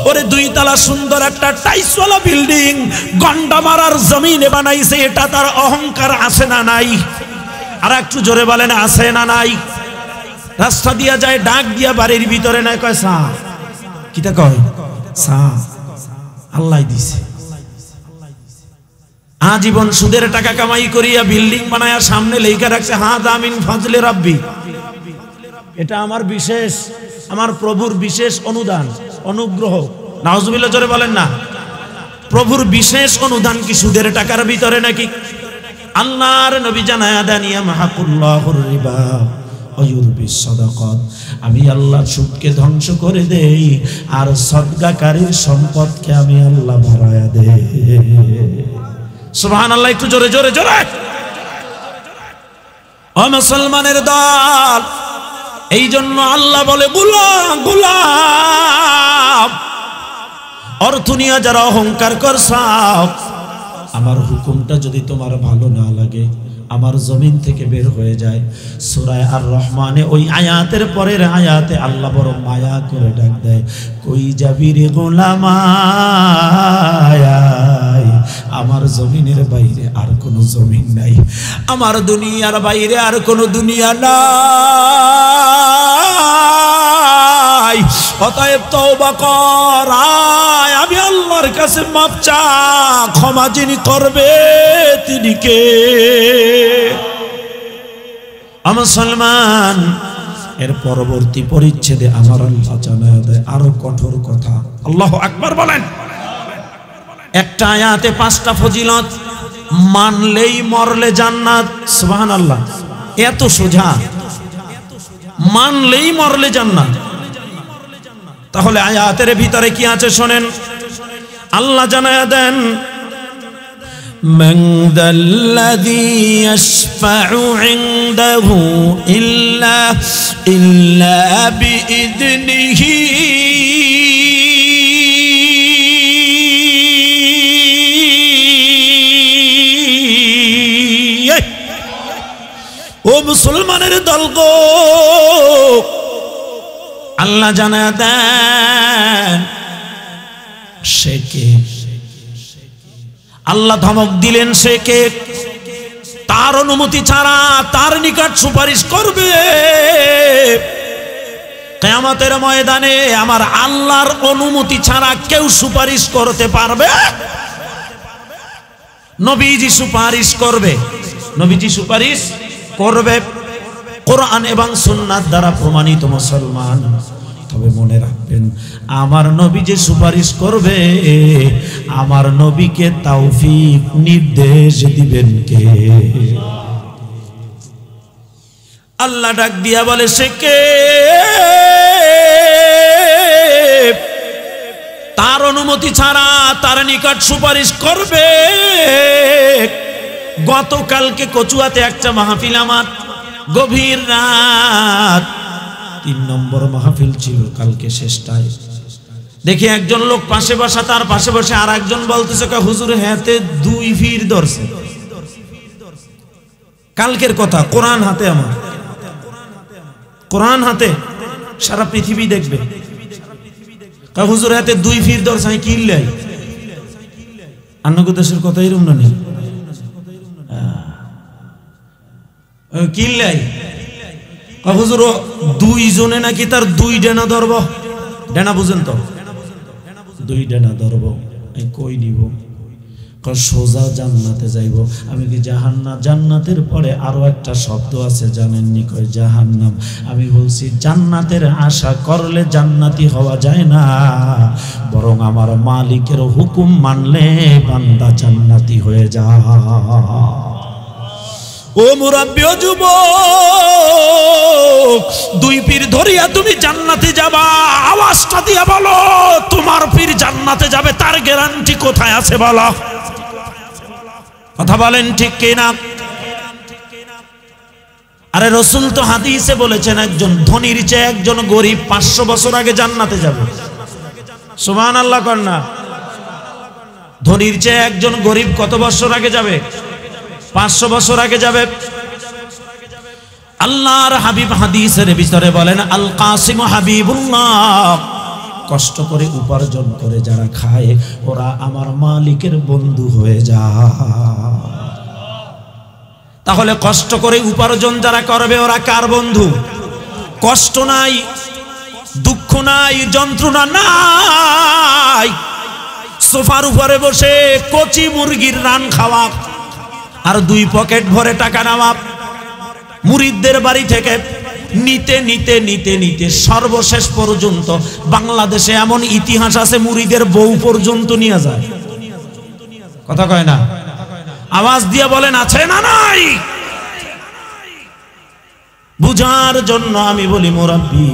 ওরে দুই তালা সুন্দর একটা টাইসওয়ালা বিল্ডিং গন্ডা মারার জমিনে বানাইছে এটা তার অহংকার আছে না নাই আর একটু জোরে বলেন আছে না নাই রাস্তা দিয়া যায় ডাক দিয়া বাড়ির ভিতরে নাই কয় সা কিটা কয় সা আল্লাহ দিছে জীবন সুদের টাকা কামাই করিয়া বিল্ডিং বানায়া সামনে লেখা রাখছে হা দামিন ফাজলে রাব্বি এটা আমার বিশেষ আমার প্রভুর বিশেষ অনুদান অনুগ্রহ নাওজবিল্লা জোরে বলেন না প্রভুর বিশেষ অনুদান কি সুদের টাকার ভিতরে নাকি আল্লাহর নবী জানায়া দানিয়া মাহাকুল্লাহুর রিবা আমি আল্লাহ সুদকে ধ্বংস করে দেই আর সদ্গাকারীর সম্পদকে আমি আল্লাহ ভরায়া দে সুবহান আল্লাহ একটু জোরে জোরে জোরে ও মুসলমানের দল এই জন্য আল্লাহ বলে গুলাম গুলাম অর্থ নিয়ে যারা অহংকার করছাও আমার হুকুমটা যদি তোমার ভালো না লাগে আমার জমিন থেকে বের হয়ে যায় সুরায় আর রহমানে ওই আয়াতের পরের আয়াতে আল্লাহ বড় মায়া করে ডাক দেয় কই যাবি রে আমার জমিনের বাইরে আর কোনো জমিন নাই আমার দুনিয়ার বাইরে আর কোনো দুনিয়া নাই অতএব তো কর আমার কাছে মাপ চা ক্ষমা যিনি করবে তিনি কে আমার সলমান এর পরবর্তী পরিচ্ছেদে আমার আল্লাহ জানায় আরো কঠোর কথা আল্লাহ একবার বলেন একটা আয়াতে পাঁচটা ফজিলত মানলেই মরলে জান্নাত সুবহান আল্লাহ এত সোজা মানলেই মরলে জান্নাত তাহলে আয়াতের ভিতরে কি আছে শোনেন আল্লাহ জানায় দেন من ذا الذي يشفع عنده إلا إلا بإذنه ও মুসলমানের দল গো আল্লাহ জানা দেন আল্লাহ ধমক দিলেন সে কে তার অনুমতি ছাড়া তার নিকট সুপারিশ করবে কেয়ামতের ময়দানে আমার আল্লাহর অনুমতি ছাড়া কেউ সুপারিশ করতে পারবে নবীজি সুপারিশ করবে নবীজি সুপারিশ করবে কোরআন এবং সুন্নার দ্বারা প্রমাণিত মুসলমান তবে মনে রাখবেন আমার নবী যে সুপারিশ করবে আমার নবীকে তাওফিক নির্দেশ দিবেন কে আল্লাহ ডাক দিয়া বলে সে কে তার অনুমতি ছাড়া তার নিকট সুপারিশ করবে গতকালকে কচুয়াতে একটা মাহফিল আমার গভীর রাত তিন নম্বর মাহফিল ছিল কালকে শেষটায় দেখি একজন লোক পাশে বসা তার পাশে বসে আর একজন বলতেছে হুজুর হাতে দুই ভিড় ধরছে কালকের কথা কোরআন হাতে আমার কোরআন হাতে সারা পৃথিবী দেখবে হুজুর হাতে দুই ফির দর্শায় কিনলাই আন্নকদেশের কথা এরম না নেই কিনলাই হুজুর দুইজনে নাকি তার দুই ডেনা ধরব ডেনা বুঝেন তো দুই ডেনা ধরব কই নিব সোজা জান্নাতে যাইব আমি কি জাহান্নাম জান্নাতের পরে আরও একটা শব্দ আছে জানেননি কয় জাহান্নাম আমি বলছি জান্নাতের আশা করলে জান্নাতি হওয়া যায় না বরং আমার মালিকের হুকুম মানলে বান্দা জান্নাতি হয়ে যায় ও মুরব্বী যুব দুই পীর ধরিয়া তুমি জান্নাতে যাবা আওয়াজটা দিয়া বলো তোমার পীর জান্নাতে যাবে তার গ্যারান্টি কোথায় আছে বলো কথা বলেন ঠিক কিনা আরে রসুল তো হাদিসে বলেছেন একজন ধনির চেয়ে একজন গরিব পাঁচশো বছর আগে জান্নাতে যাবে সুমান আল্লাহ কন্যা ধনির চেয়ে একজন গরিব কত বছর আগে যাবে পাঁচশো বছর আগে যাবে আল্লাহর হাবিব হাদিসের ভিতরে বলেন আল কাসিম হাবিবুল্লাহ কষ্ট করে উপার্জন করে যারা খায় ওরা আমার মালিকের বন্ধু হয়ে যায় তাহলে কষ্ট করে উপার্জন যারা করবে ওরা কার বন্ধু কষ্ট নাই দুঃখ নাই যন্ত্রণা নাই সোফার উপরে বসে কচি মুরগির রান খাওয়া আর দুই পকেট ভরে টাকা নেওয়া মুরিদদের বাড়ি থেকে নিতে নিতে নিতে নিতে সর্বশেষ পর্যন্ত বাংলাদেশে এমন ইতিহাস আছে মুরিদের বউ পর্যন্ত নিয়ে যায় কথা কয় না আওয়াজ দিয়ে বলেন আছে না নাই বুঝার জন্য আমি বলি মোরাব্বি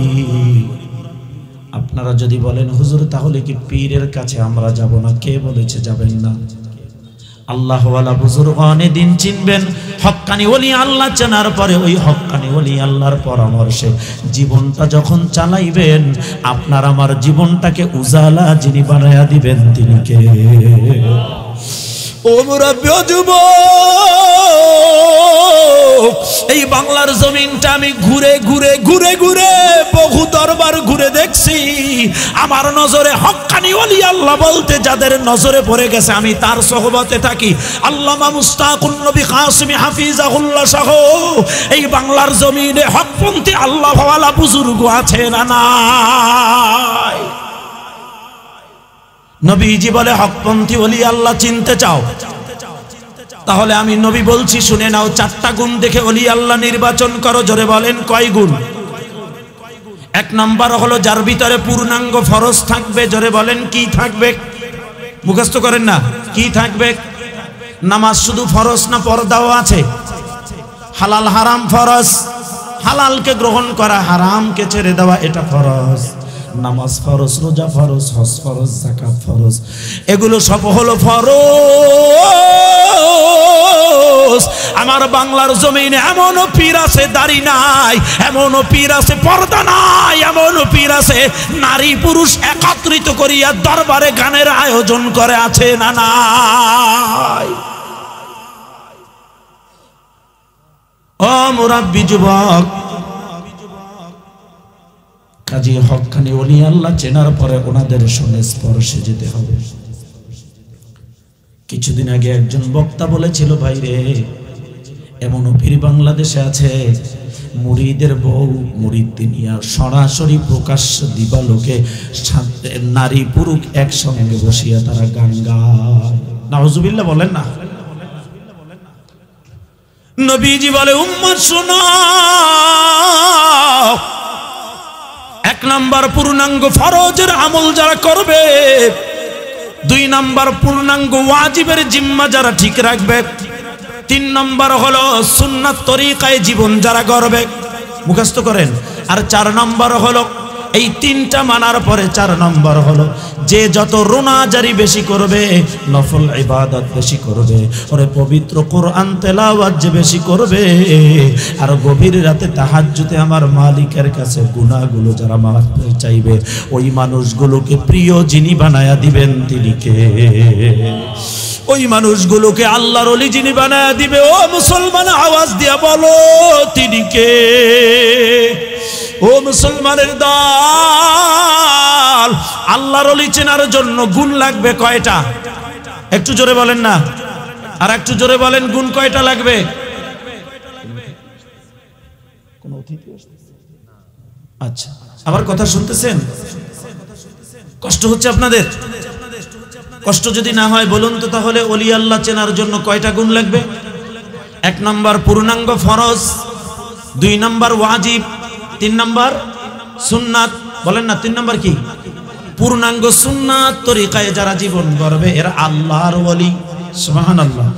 আপনারা যদি বলেন হুজুর তাহলে কি পীরের কাছে আমরা যাব না কে বলেছে যাবেন না আল্লাহওয়ালা অনেক দিন চিনবেন হক্কানি ওলি আল্লাহ চেনার পরে ওই হক্কানি ওলি আল্লাহর পরামর্শে জীবনটা যখন চালাইবেন আপনার আমার জীবনটাকে উজালা যিনি বানায়া দিবেন তিনি কে এই বাংলার জমিনটা আমি ঘুরে ঘুরে ঘুরে ঘুরে বহু দরবার ঘুরে দেখছি আমার নজরে হকানি অলি আল্লাহ বলতে যাদের নজরে পড়ে গেছে আমি তার সহবতে থাকি আল্লামা মুস্তাকুল নবী কাসমি হাফিজাহুল্লাহ সহ এই বাংলার জমিনে হকপন্থী আল্লাহওয়ালা বুজুর্গ আছে না নাই নবীজি বলে হকপন্থী হলি আল্লাহ চিনতে চাও তাহলে আমি নবী বলছি শুনে নাও চারটা গুণ দেখে অলি আল্লাহ নির্বাচন করো জোরে বলেন কয় গুণ এক নম্বর হলো যার ভিতরে পূর্ণাঙ্গ ফরজ থাকবে জোরে বলেন কি থাকবে মুখস্থ করেন না কি থাকবে নামাজ শুধু ফরজ না পর্দাও আছে হালাল হারাম ফরজ হালালকে গ্রহণ করা হারামকে ছেড়ে দেওয়া এটা ফরজ নামাজ ফরজ রোজা ফরজ হস ফরজ জাকাত ফরজ এগুলো সব হলো ফরজ আমার বাংলার জমিনে এমন পীর আছে দাড়ি নাই এমন পীর আছে পর্দা নাই এমন পীর আছে নারী পুরুষ একত্রিত করিয়া দরবারে গানের আয়োজন করে আছে না নাই ও মুরাব্বি যুবক কাজী হকখানি অলি আল্লাহ চেনার পরে ওনাদের সঙ্গে স্পর্শে যেতে হবে কিছুদিন আগে একজন বক্তা বলেছিল ভাই রে এমন ফির বাংলাদেশে আছে মুড়িদের বউ মুরিদ নিয়ে সরাসরি প্রকাশ দিবা লোকে নারী পুরুষ একসঙ্গে বসিয়া তারা গান গায় বলেন না নবীজি বলে উম্মা শোনা এক নাম্বার পূর্ণাঙ্গ ফরজের আমল যারা করবে দুই নাম্বার পূর্ণাঙ্গ ওয়াজিবের জিম্মা যারা ঠিক রাখবে তিন নম্বর হলো সুন্নাত তরিকায় জীবন যারা গড়বে মুখস্থ করেন আর চার নম্বর হলো এই তিনটা মানার পরে চার নম্বর হলো যে যত রোনা জারি বেশি করবে নফল ইবাদত বেশি করবে ওরে পবিত্র কোরআন তেলাওয়াত যে বেশি করবে আর গভীর রাতে তাহাজ্জুতে আমার মালিকের কাছে গুণাগুলো যারা মারতে চাইবে ওই মানুষগুলোকে প্রিয় যিনি বানায়া দিবেন তিনি কে ওই মানুষগুলোকে আল্লাহর অলি যিনি বানায়া দিবে ও মুসলমান আওয়াজ দিয়া বলো তিনি কে ও মুসলমানের দা আল্লাহর অলি চেনার জন্য গুণ লাগবে কয়টা একটু জোরে বলেন না আর একটু জোরে বলেন গুণ কয়টা লাগবে আচ্ছা আবার কথা শুনতেছেন কষ্ট হচ্ছে আপনাদের কষ্ট যদি না হয় বলুন তো তাহলে অলি আল্লাহ চেনার জন্য কয়টা গুণ লাগবে এক নম্বর পূর্ণাঙ্গ ফরজ দুই নম্বর ওয়াজিব তিন নম্বর সুন্নাত বলেন না তিন নম্বর কি পূর্ণাঙ্গ সুন্নাত তরিকায় যারা জীবন করবে এরা আল্লাহর বলি সুহান আল্লাহ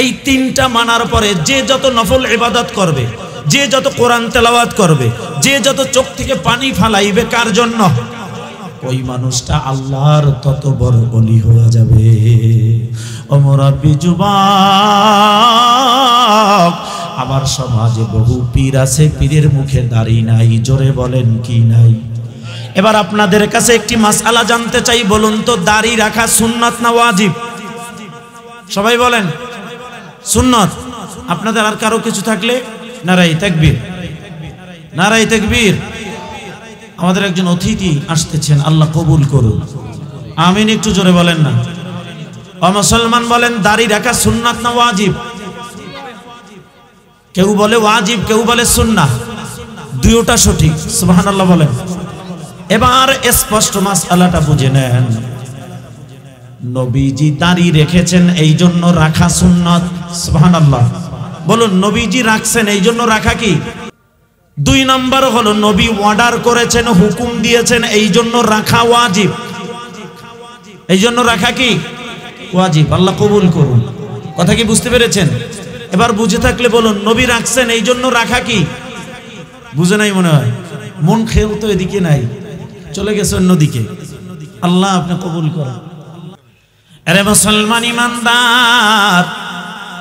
এই তিনটা মানার পরে যে যত নফল ইবাদত করবে যে যত কোরআন তেলাওয়াত করবে যে যত চোখ থেকে পানি ফালাইবে কার জন্য ওই মানুষটা আল্লাহর তত বড় বলি হওয়া যাবে অমরাবি যুবক আমার সমাজে বহু পীর আছে পীরের মুখে দাঁড়ি নাই জোরে বলেন কি নাই এবার আপনাদের কাছে একটি মাসালা জানতে চাই বলুন তো দাড়ি রাখা সুন্নত না ওয়াজিব সবাই বলেন সুন্নত আপনাদের আর কারো কিছু থাকলে নারাই তেকবীর নারাই তেকবীর আমাদের একজন অতিথি আসতেছেন আল্লাহ কবুল করুন আমিন একটু জোরে বলেন না মুসলমান বলেন দাড়ি রাখা সুন্নাত না ওয়াজিব কেউ বলে ওয়াজিব কেউ বলে সুন্না দুয়োটা সঠিক সুবহানাল্লাহ বলেন এবার স্পষ্ট আলাটা বুঝে নেন নবীজি দাঁড়ি রেখেছেন এই জন্য রাখা সুন্নত সুহান বলুন নবীজি রাখছেন এই জন্য রাখা কি দুই নম্বর হলো নবী অর্ডার করেছেন হুকুম দিয়েছেন এই জন্য রাখা ওয়াজিব এই জন্য রাখা কি ওয়াজিব আল্লাহ কবুল করুন কথা কি বুঝতে পেরেছেন এবার বুঝে থাকলে বলুন নবী রাখছেন এই জন্য রাখা কি বুঝে নাই মনে হয় মন খেয়েও তো এদিকে নাই চলে গেছে অন্যদিকে আল্লাহ আপনি কবুল করেন আরে মুসলমান ইমানদার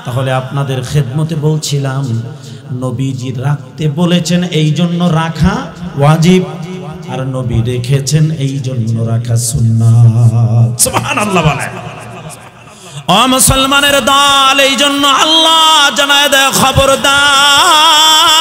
তাহলে আপনাদের খেদমতে বলছিলাম নবীজি রাখতে বলেছেন এই জন্য রাখা ওয়াজিব আর নবী রেখেছেন এই জন্য রাখা সুন্না বলে ও মুসলমানের দল এই জন্য আল্লাহ জানায় দেয় খবরদার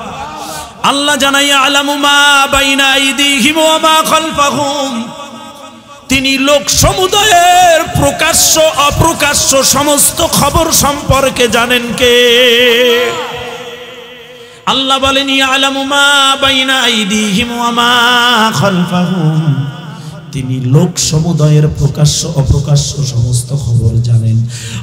আল্লাহ জানাইয়া আলামুমা বাইনা ইদি হিমা খলফাহুম তিনি লোক সমুদয়ের প্রকাশ্য অপ্রকাশ্য সমস্ত খবর সম্পর্কে জানেন কে আল্লাহ বলেন আলামুমা বাইনা ইদি হিমা খলফাহুম তিনি লোক সমুদায়ের প্রকাশ্য অপ্রকাশ্য সমস্ত খবর জানেন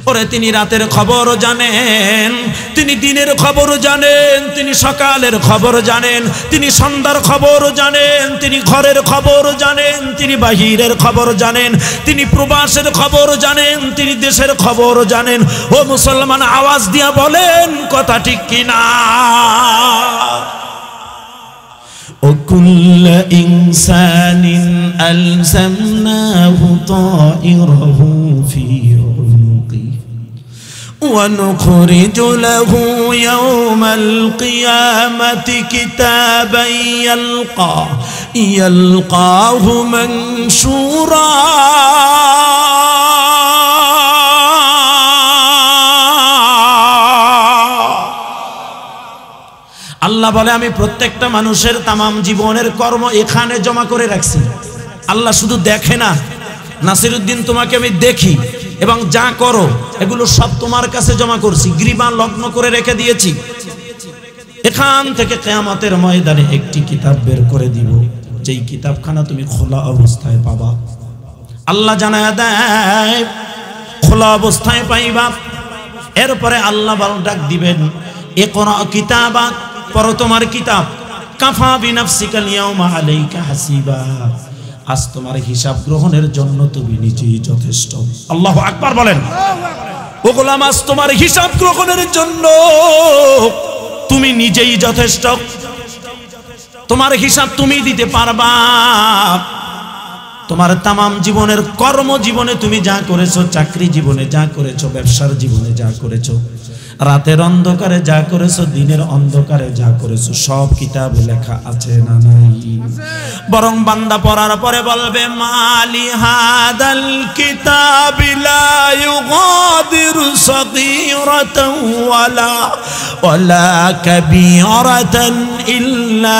ওরে তিনি রাতের খবর জানেন তিনি দিনের খবর জানেন তিনি সকালের খবর জানেন তিনি সন্ধ্যার খবর জানেন তিনি ঘরের খবর জানেন তিনি বাহিরের খবর জানেন তিনি প্রবাসের খবর জানেন তিনি দেশের খবর জানেন ও মুসলমান আওয়াজ দিয়া বলেন কথা ঠিক কিনা وكل إنسان ألزمناه طائره في عنقه ونخرج له يوم القيامة كتابا يلقاه يلقاه منشورا আল্লাহ বলে আমি প্রত্যেকটা মানুষের তামাম জীবনের কর্ম এখানে জমা করে রাখছি আল্লাহ শুধু দেখে না নাসিরুদ্দিন তোমাকে আমি দেখি এবং যা করো এগুলো সব তোমার কাছে জমা করছি গ্রীবা লগ্ন করে রেখে দিয়েছি এখান থেকে কেয়ামতের ময়দানে একটি কিতাব বের করে দিব যেই কিতাবখানা তুমি খোলা অবস্থায় পাবা আল্লাহ জানায় দেয় খোলা অবস্থায় পাইবা এরপরে আল্লাহ ডাক দিবেন এ কোন কিতাবা পড়ো তোমার কিতাব কাফা বিনাফসিকাল হাসিবা আজ তোমার হিসাব গ্রহণের জন্য তুমি নিজেই যথেষ্ট আল্লাহ আকবার বলেন ও গোলাম আজ তোমার হিসাব গ্রহণের জন্য তুমি নিজেই যথেষ্ট তোমার হিসাব তুমি দিতে পারবা তোমার তামাম জীবনের জীবনে তুমি যা করেছো চাকরি জীবনে যা করেছো ব্যবসার জীবনে যা করেছো রাতের অন্ধকারে যা করেছো দিনের অন্ধকারে যা করেছো সব কিতাব লেখা আছে না নাই বরং বান্দা পড়ার পরে বলবে মালি হাদাল কিতাবিলা ইউগাদিরু সাগীরাতান ওয়ালা ওয়ালা কাবীরাতান ইল্লা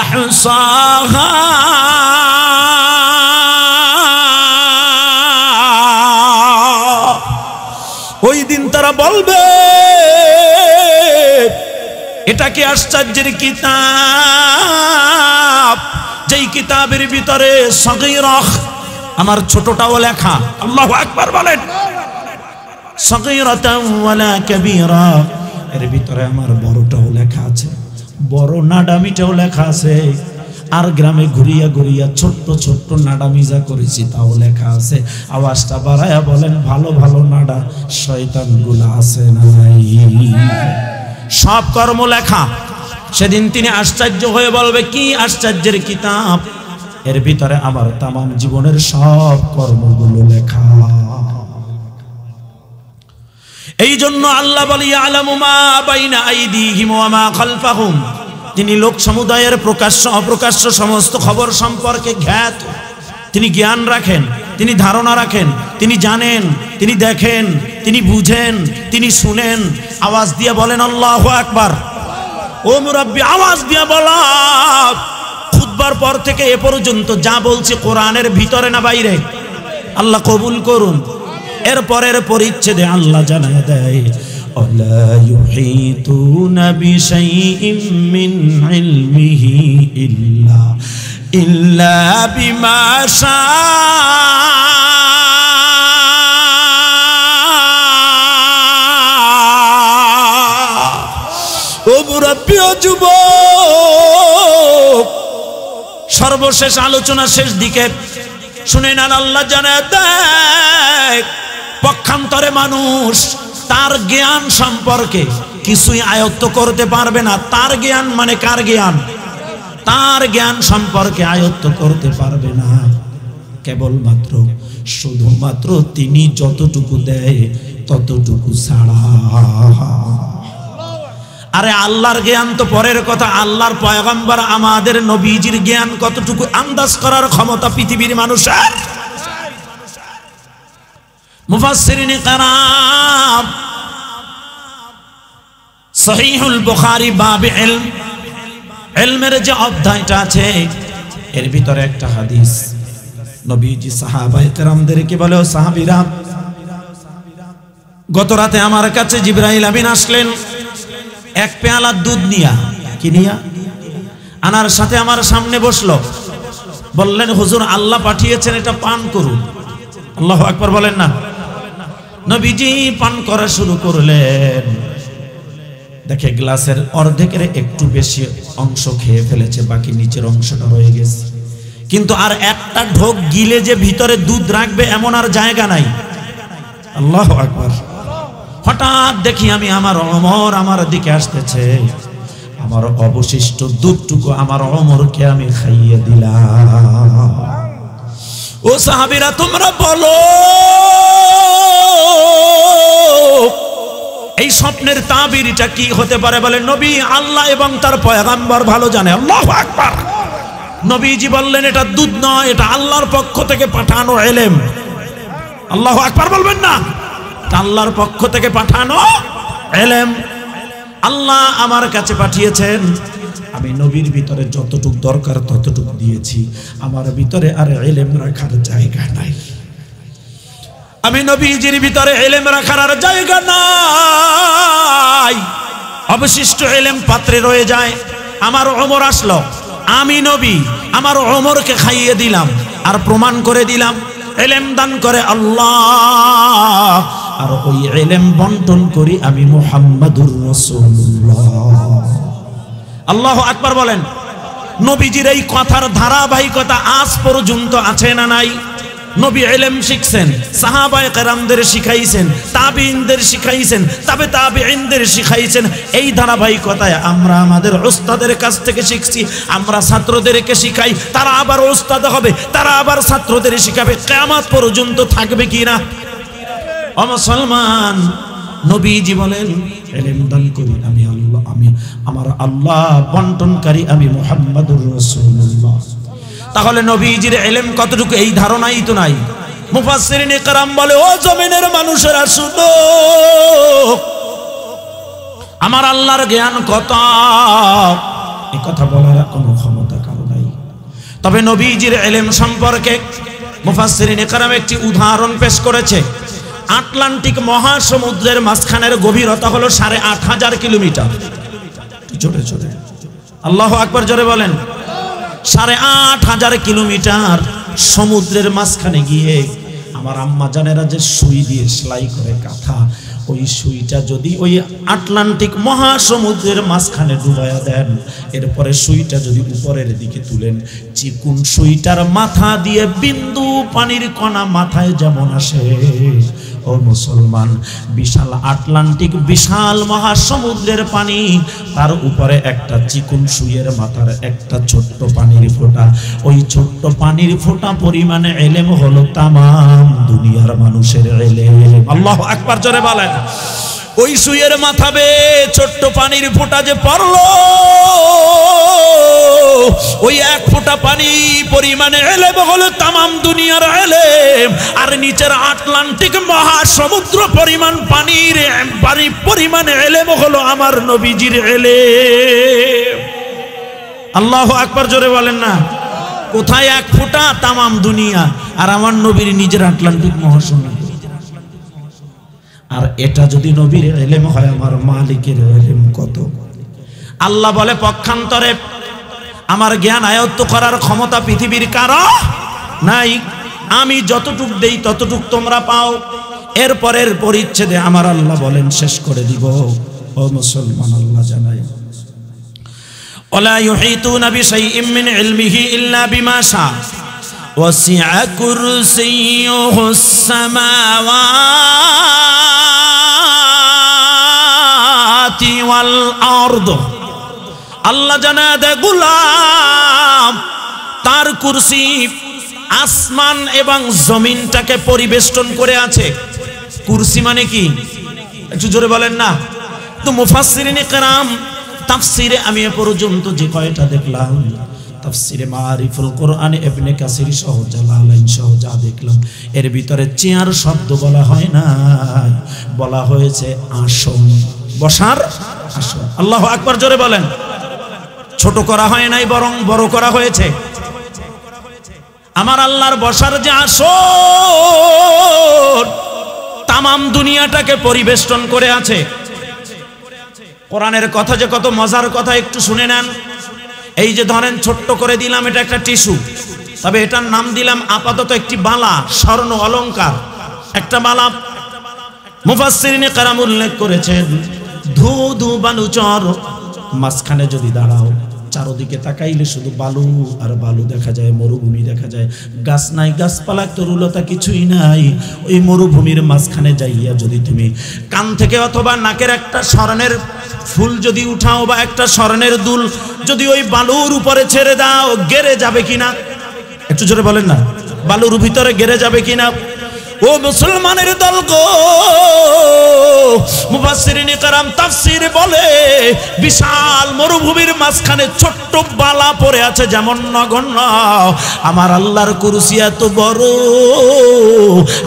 আহসাহা ওরা বলবে এটা কি আশ্চর্যের কিতাব যেই কিতাবের ভিতরে সগিরখ আমার ছোটটাও লেখা আল্লাহ একবার বলেন এর ভিতরে আমার বড়টাও লেখা আছে বড় ডামিটাও লেখা আছে আর গ্রামে ঘুরিয়া ঘুরিয়া ছোট্ট ছোট্ট নাডা মিজা করেছি তাও লেখা আছে আওয়াজটা বাড়ায়া বলেন ভালো ভালো নাডা শয়তান গুলা আছে না সব কর্ম লেখা সেদিন তিনি আশ্চর্য হয়ে বলবে কি আশ্চর্যের কিতাব এর ভিতরে আমার তাম জীবনের সব কর্মগুলো লেখা এই জন্য আল্লাহ বলি আলমা বাইনা আইদিহিম ওয়া খালফাহুম তিনি লোক সমুদায়ের প্রকাশ্য অপ্রকাশ্য সমস্ত খবর সম্পর্কে জ্ঞাত তিনি জ্ঞান রাখেন তিনি ধারণা রাখেন তিনি জানেন তিনি দেখেন তিনি বুঝেন তিনি শুনেন আওয়াজ দিয়ে বলেন আল্লাহ একবার ও মুরব্বী আওয়াজ দিয়ে বলা খুদবার পর থেকে এ পর্যন্ত যা বলছে কোরআনের ভিতরে না বাইরে আল্লাহ কবুল করুন এরপরের পরিচ্ছেদে আল্লাহ জানায় দেয় ولا يحيطون بشيء من علمه إلا إلا بما شاء সর্বশেষ আলোচনা শেষ দিকে শুনে নেন আল্লাহ জানে দেখ পক্ষান্তরে মানুষ তার জ্ঞান সম্পর্কে কিছুই আয়ত্ত করতে পারবে না তার জ্ঞান মানে কার জ্ঞান তার জ্ঞান সম্পর্কে আয়ত্ত করতে পারবে না কেবলমাত্র শুধুমাত্র তিনি যতটুকু দেয় ততটুকু ছাড়া আরে আল্লাহর জ্ঞান তো পরের কথা আল্লাহর পয়গম্বর আমাদের নবীজির জ্ঞান কতটুকু আন্দাজ করার ক্ষমতা পৃথিবীর মানুষের মুফাসসিরিনে কারাম সহিহুল বুখারী বাবে ইলম ইলমের যে অধ্যায়টা আছে এর ভিতরে একটা হাদিস নবীজি সাহাবায়ে কেরামদেরকে বলে ও সাহাবীরা গত রাতে আমার কাছে জিব্রাইল আবিন আসলেন এক পেয়ালা দুধ নিয়া কি নিয়া আনার সাথে আমার সামনে বসলো বললেন হুজুর আল্লাহ পাঠিয়েছেন এটা পান করুন আল্লাহ একবার বলেন না নবীজি পান করা শুরু করলেন দেখে গ্লাসের অর্ধেকের একটু বেশি অংশ খেয়ে ফেলেছে বাকি নিচের অংশটা রয়ে গেছে কিন্তু আর একটা ঢোক গিলে যে ভিতরে দুধ রাখবে এমন আর জায়গা নাই আল্লাহ আকবার হঠাৎ দেখি আমি আমার অমর আমার দিকে আসতেছে আমার অবশিষ্ট দুধটুকু আমার অমরকে আমি খাইয়ে দিলাম ও সাহাবিরা তোমরা বলো এই স্বপ্নের তাবিরটা কি হতে পারে বলে নবী আল্লাহ এবং তার পয়গাম্বর ভালো জানে আল্লাহ আকবার নবীজি বললেন এটা দুধ নয় এটা আল্লাহর পক্ষ থেকে পাঠানো এলেম আল্লাহ আকবার বলবেন না আল্লাহর পক্ষ থেকে পাঠানো এলেম আল্লাহ আমার কাছে পাঠিয়েছেন আমি নবীর ভিতরে যতটুক দরকার ততটুক দিয়েছি আমার ভিতরে আর এলেম রাখার জায়গা নাই আমি নবীজির ভিতরে এলেম রাখার আর জায়গা নাই অবশিষ্ট এলেম পাত্রে রয়ে যায় আমার অমর আসলো আমি নবী আমার অমরকে খাইয়ে দিলাম আর প্রমাণ করে দিলাম এলেম দান করে আল্লাহ আর ওই এলেম বন্টন করি আমি মোহাম্মদুর রসুল্লাহ আল্লাহ আকবার বলেন নবীজির এই কথার ধারাবাহিকতা আজ পর্যন্ত আছে না নাই নবী এলেম শিখছেন সাহাবায় কেরামদের শিখাইছেন তাবিনদের শিখাইছেন তবে তাবিনদের শিখাইছেন এই ধারাবাহিকতায় আমরা আমাদের ওস্তাদের কাছ থেকে শিখছি আমরা ছাত্রদেরকে শিখাই তারা আবার ওস্তাদ হবে তারা আবার ছাত্রদের শিখাবে কেমন পর্যন্ত থাকবে কি না অমুসলমান নবী বলেন এলেম দান করি আমার আল্লাহ বন্টনকারী আমি মোহাম্মদুর রসুল্লাহ তাহলে নবীজির এলেম কতটুকু এই ধারণাই তো নাই মুফাসসিরিন ইকরাম বলে ও জমিনের মানুষেরা শুনো আমার আল্লাহর জ্ঞান কত এ কথা বলার কোনো ক্ষমতা কারো নাই তবে নবীজির এলেম সম্পর্কে মুফাসসিরিন ইকরাম একটি উদাহরণ পেশ করেছে আটলান্টিক মহাসমুদ্রের মাঝখানের গভীরতা হলো সাড়ে আট হাজার কিলোমিটার জোরে জোরে আল্লাহ আকবর জোরে বলেন সাড়ে আট হাজার কিলোমিটার সমুদ্রের মাঝখানে গিয়ে আমার আম্মা জানেরা যে সুই দিয়ে সেলাই করে কাঁথা ওই সুইটা যদি ওই আটলান্টিক মহাসমুদ্রের মাঝখানে ডুবাইয়া দেন এরপরে সুইটা যদি উপরের দিকে তুলেন চিকুন সুইটার মাথা দিয়ে বিন্দু পানির কণা মাথায় যেমন আসে ও মুসলমান বিশাল আটলান্টিক বিশাল মহাসমুদ্রের পানি তার উপরে একটা চিকুন সুইয়ের মাথার একটা ছোট্ট পানির ফোঁটা ওই ছোট্ট পানির ফোঁটা পরিমাণে এলেম হলো তামাম দুনিয়ার মানুষের এলেম আল্লাহ একবার জোরে বলেন ওই সুইয়ের মাথা বে ছোট্ট পানির ফোঁটা যে পড়ল ওই এক ফোঁটা পানি পরিমাণে এলে হলো তামাম দুনিয়ার এলে আর নিচের আটলান্টিক মহাসমুদ্র পরিমাণ পানির পানি পরিমাণে এলে হলো আমার নবীজির এলে আল্লাহ একবার জোরে বলেন না কোথায় এক ফোঁটা তামাম দুনিয়া আর আমার নবীর নিজের আটলান্টিক মহাসমুদ্র আর এটা যদি নবীর এলেম হয় আমার মালিকের এলেম কত আল্লাহ বলে পক্ষান্তরে আমার জ্ঞান আয়ত্ত করার ক্ষমতা পৃথিবীর কারো নাই আমি যতটুক দেই ততটুক তোমরা পাও এরপরের পরিচ্ছেদে আমার আল্লাহ বলেন শেষ করে দিব ও মুসলমান আল্লাহ জানাই ওলা ইউহিতুনা বিশাইইম মিন ইলমিহি ইল্লা বিমা শা ওয়াসিআ কুরসিয়ুহুস সামাওয়াত আল আরদ আল্লাহ জানা দে গুলাম তার কুরসি আসমান এবং জমিনটাকে পরিবেষ্টন করে আছে কুরসি মানে কি একটু জোরে বলেন না তো মুফাসসিরিন کرام তাফসিরে আমি এ পর্যন্ত যে কয়টা দেখলাম তাফসিরে মারিফুল কোরআন ইবনে কাসির সহ জালালাইন সহ যা দেখলাম এর ভিতরে চেয়ার শব্দ বলা হয় না বলা হয়েছে আসন বসার আল্লাহ আকবার জোরে বলেন ছোট করা হয় নাই বরং বড় করা হয়েছে আমার আল্লাহর বসার যে আসর তামাম দুনিয়াটাকে পরিবেষ্টন করে আছে কোরআনের কথা যে কত মজার কথা একটু শুনে নেন এই যে ধরেন ছোট্ট করে দিলাম এটা একটা টিস্যু তবে এটার নাম দিলাম আপাতত একটি বালা স্বর্ণ অলঙ্কার একটা বালা মুফাসির কারাম উল্লেখ করেছেন ধু বালু চর মাঝখানে যদি দাঁড়াও চারোদিকে তাকাইলে শুধু বালু আর বালু দেখা যায় মরুভূমি দেখা যায় গাছ নাই গাছপালা তরুলতা কিছুই নাই ওই মরুভূমির মাঝখানে যাইয়া যদি তুমি কান থেকে অথবা নাকের একটা স্মরণের ফুল যদি উঠাও বা একটা স্মরণের দুল যদি ওই বালুর উপরে ছেড়ে দাও গেড়ে যাবে কিনা একটু জোরে বলেন না বালুর ভিতরে গেড়ে যাবে কিনা ও মুসলমানের দল গো মুবাসিরিনী তাফসির বলে বিশাল মরুভূমির মাঝখানে ছোট্ট বালা পড়ে আছে যেমন নগণ্য আমার আল্লাহর কুরসি এত বড়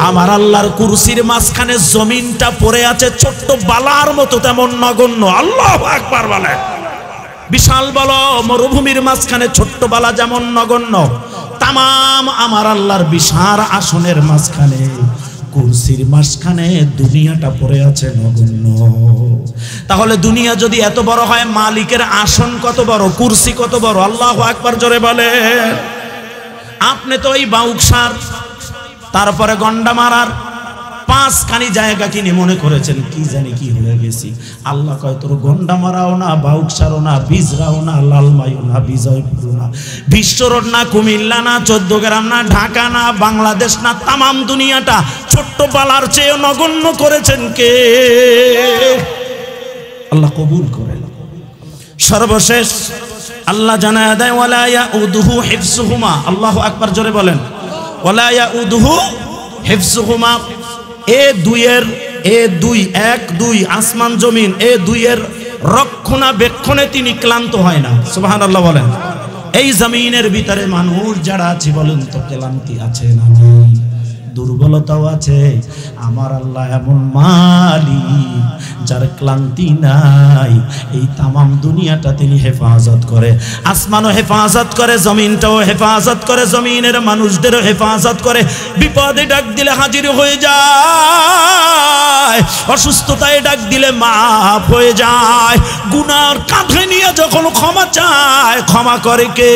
আমার আল্লাহর কুরসির মাঝখানে জমিনটা পড়ে আছে ছোট্ট বালার মতো তেমন নগণ্য আল্লাহ একবার বলে বিশাল বল মরুভূমির মাঝখানে ছোট্ট বালা যেমন নগণ্য তাম আমার আল্লাহর বিশাল আসনের মাঝখানে কুরসির মাঝখানে দুনিয়াটা পড়ে আছে নগণ্য তাহলে দুনিয়া যদি এত বড় হয় মালিকের আসন কত বড় কুরসি কত বড় আল্লাহ একবার জোরে বলে আপনি তো বাউক বাউকসার তারপরে গন্ডা মারার মাঝখানি জায়গা কিনে মনে করেছেন কি জানি কি হয়ে গেছি আল্লাহ কয় তোর গন্ডা মারাও না সারো না বিজরাও না লালমাইও না বিজয়পুরও না বিশ্বরোড না কুমিল্লা না চোদ্দগ্রাম না ঢাকা না বাংলাদেশ না তামাম দুনিয়াটা ছোট্ট পালার চেয়ে নগণ্য করেছেন কে আল্লাহ কবুল করেন সর্বশেষ আল্লাহ জানায় দেয় ওয়ালায়া উদুহু হেফসুহুমা আল্লাহ একবার জোরে বলেন ওয়ালায়া উদুহু হেফসুহুমা এ দুইয়ের এ দুই এক দুই আসমান জমিন এ দুইয়ের রক্ষণাবেক্ষণে তিনি ক্লান্ত হয় না সুবাহান আল্লাহ বলেন এই জমিনের ভিতরে মানুষ যারা আছে বলেন তো ক্লান্তি আছে না দুর্বলতাও আছে আমার আল্লাহ এমন মালি যার ক্লান্তি নাই এই তামাম দুনিয়াটা তিনি হেফাজত করে আসমানও হেফাজত করে জমিনটাও হেফাজত করে জমিনের মানুষদেরও হেফাজত করে বিপদে ডাক দিলে হাজির হয়ে যায় অসুস্থতায় ডাক দিলে মাফ হয়ে যায় গুনার কাঁধে নিয়ে যখন ক্ষমা চায় ক্ষমা করে কে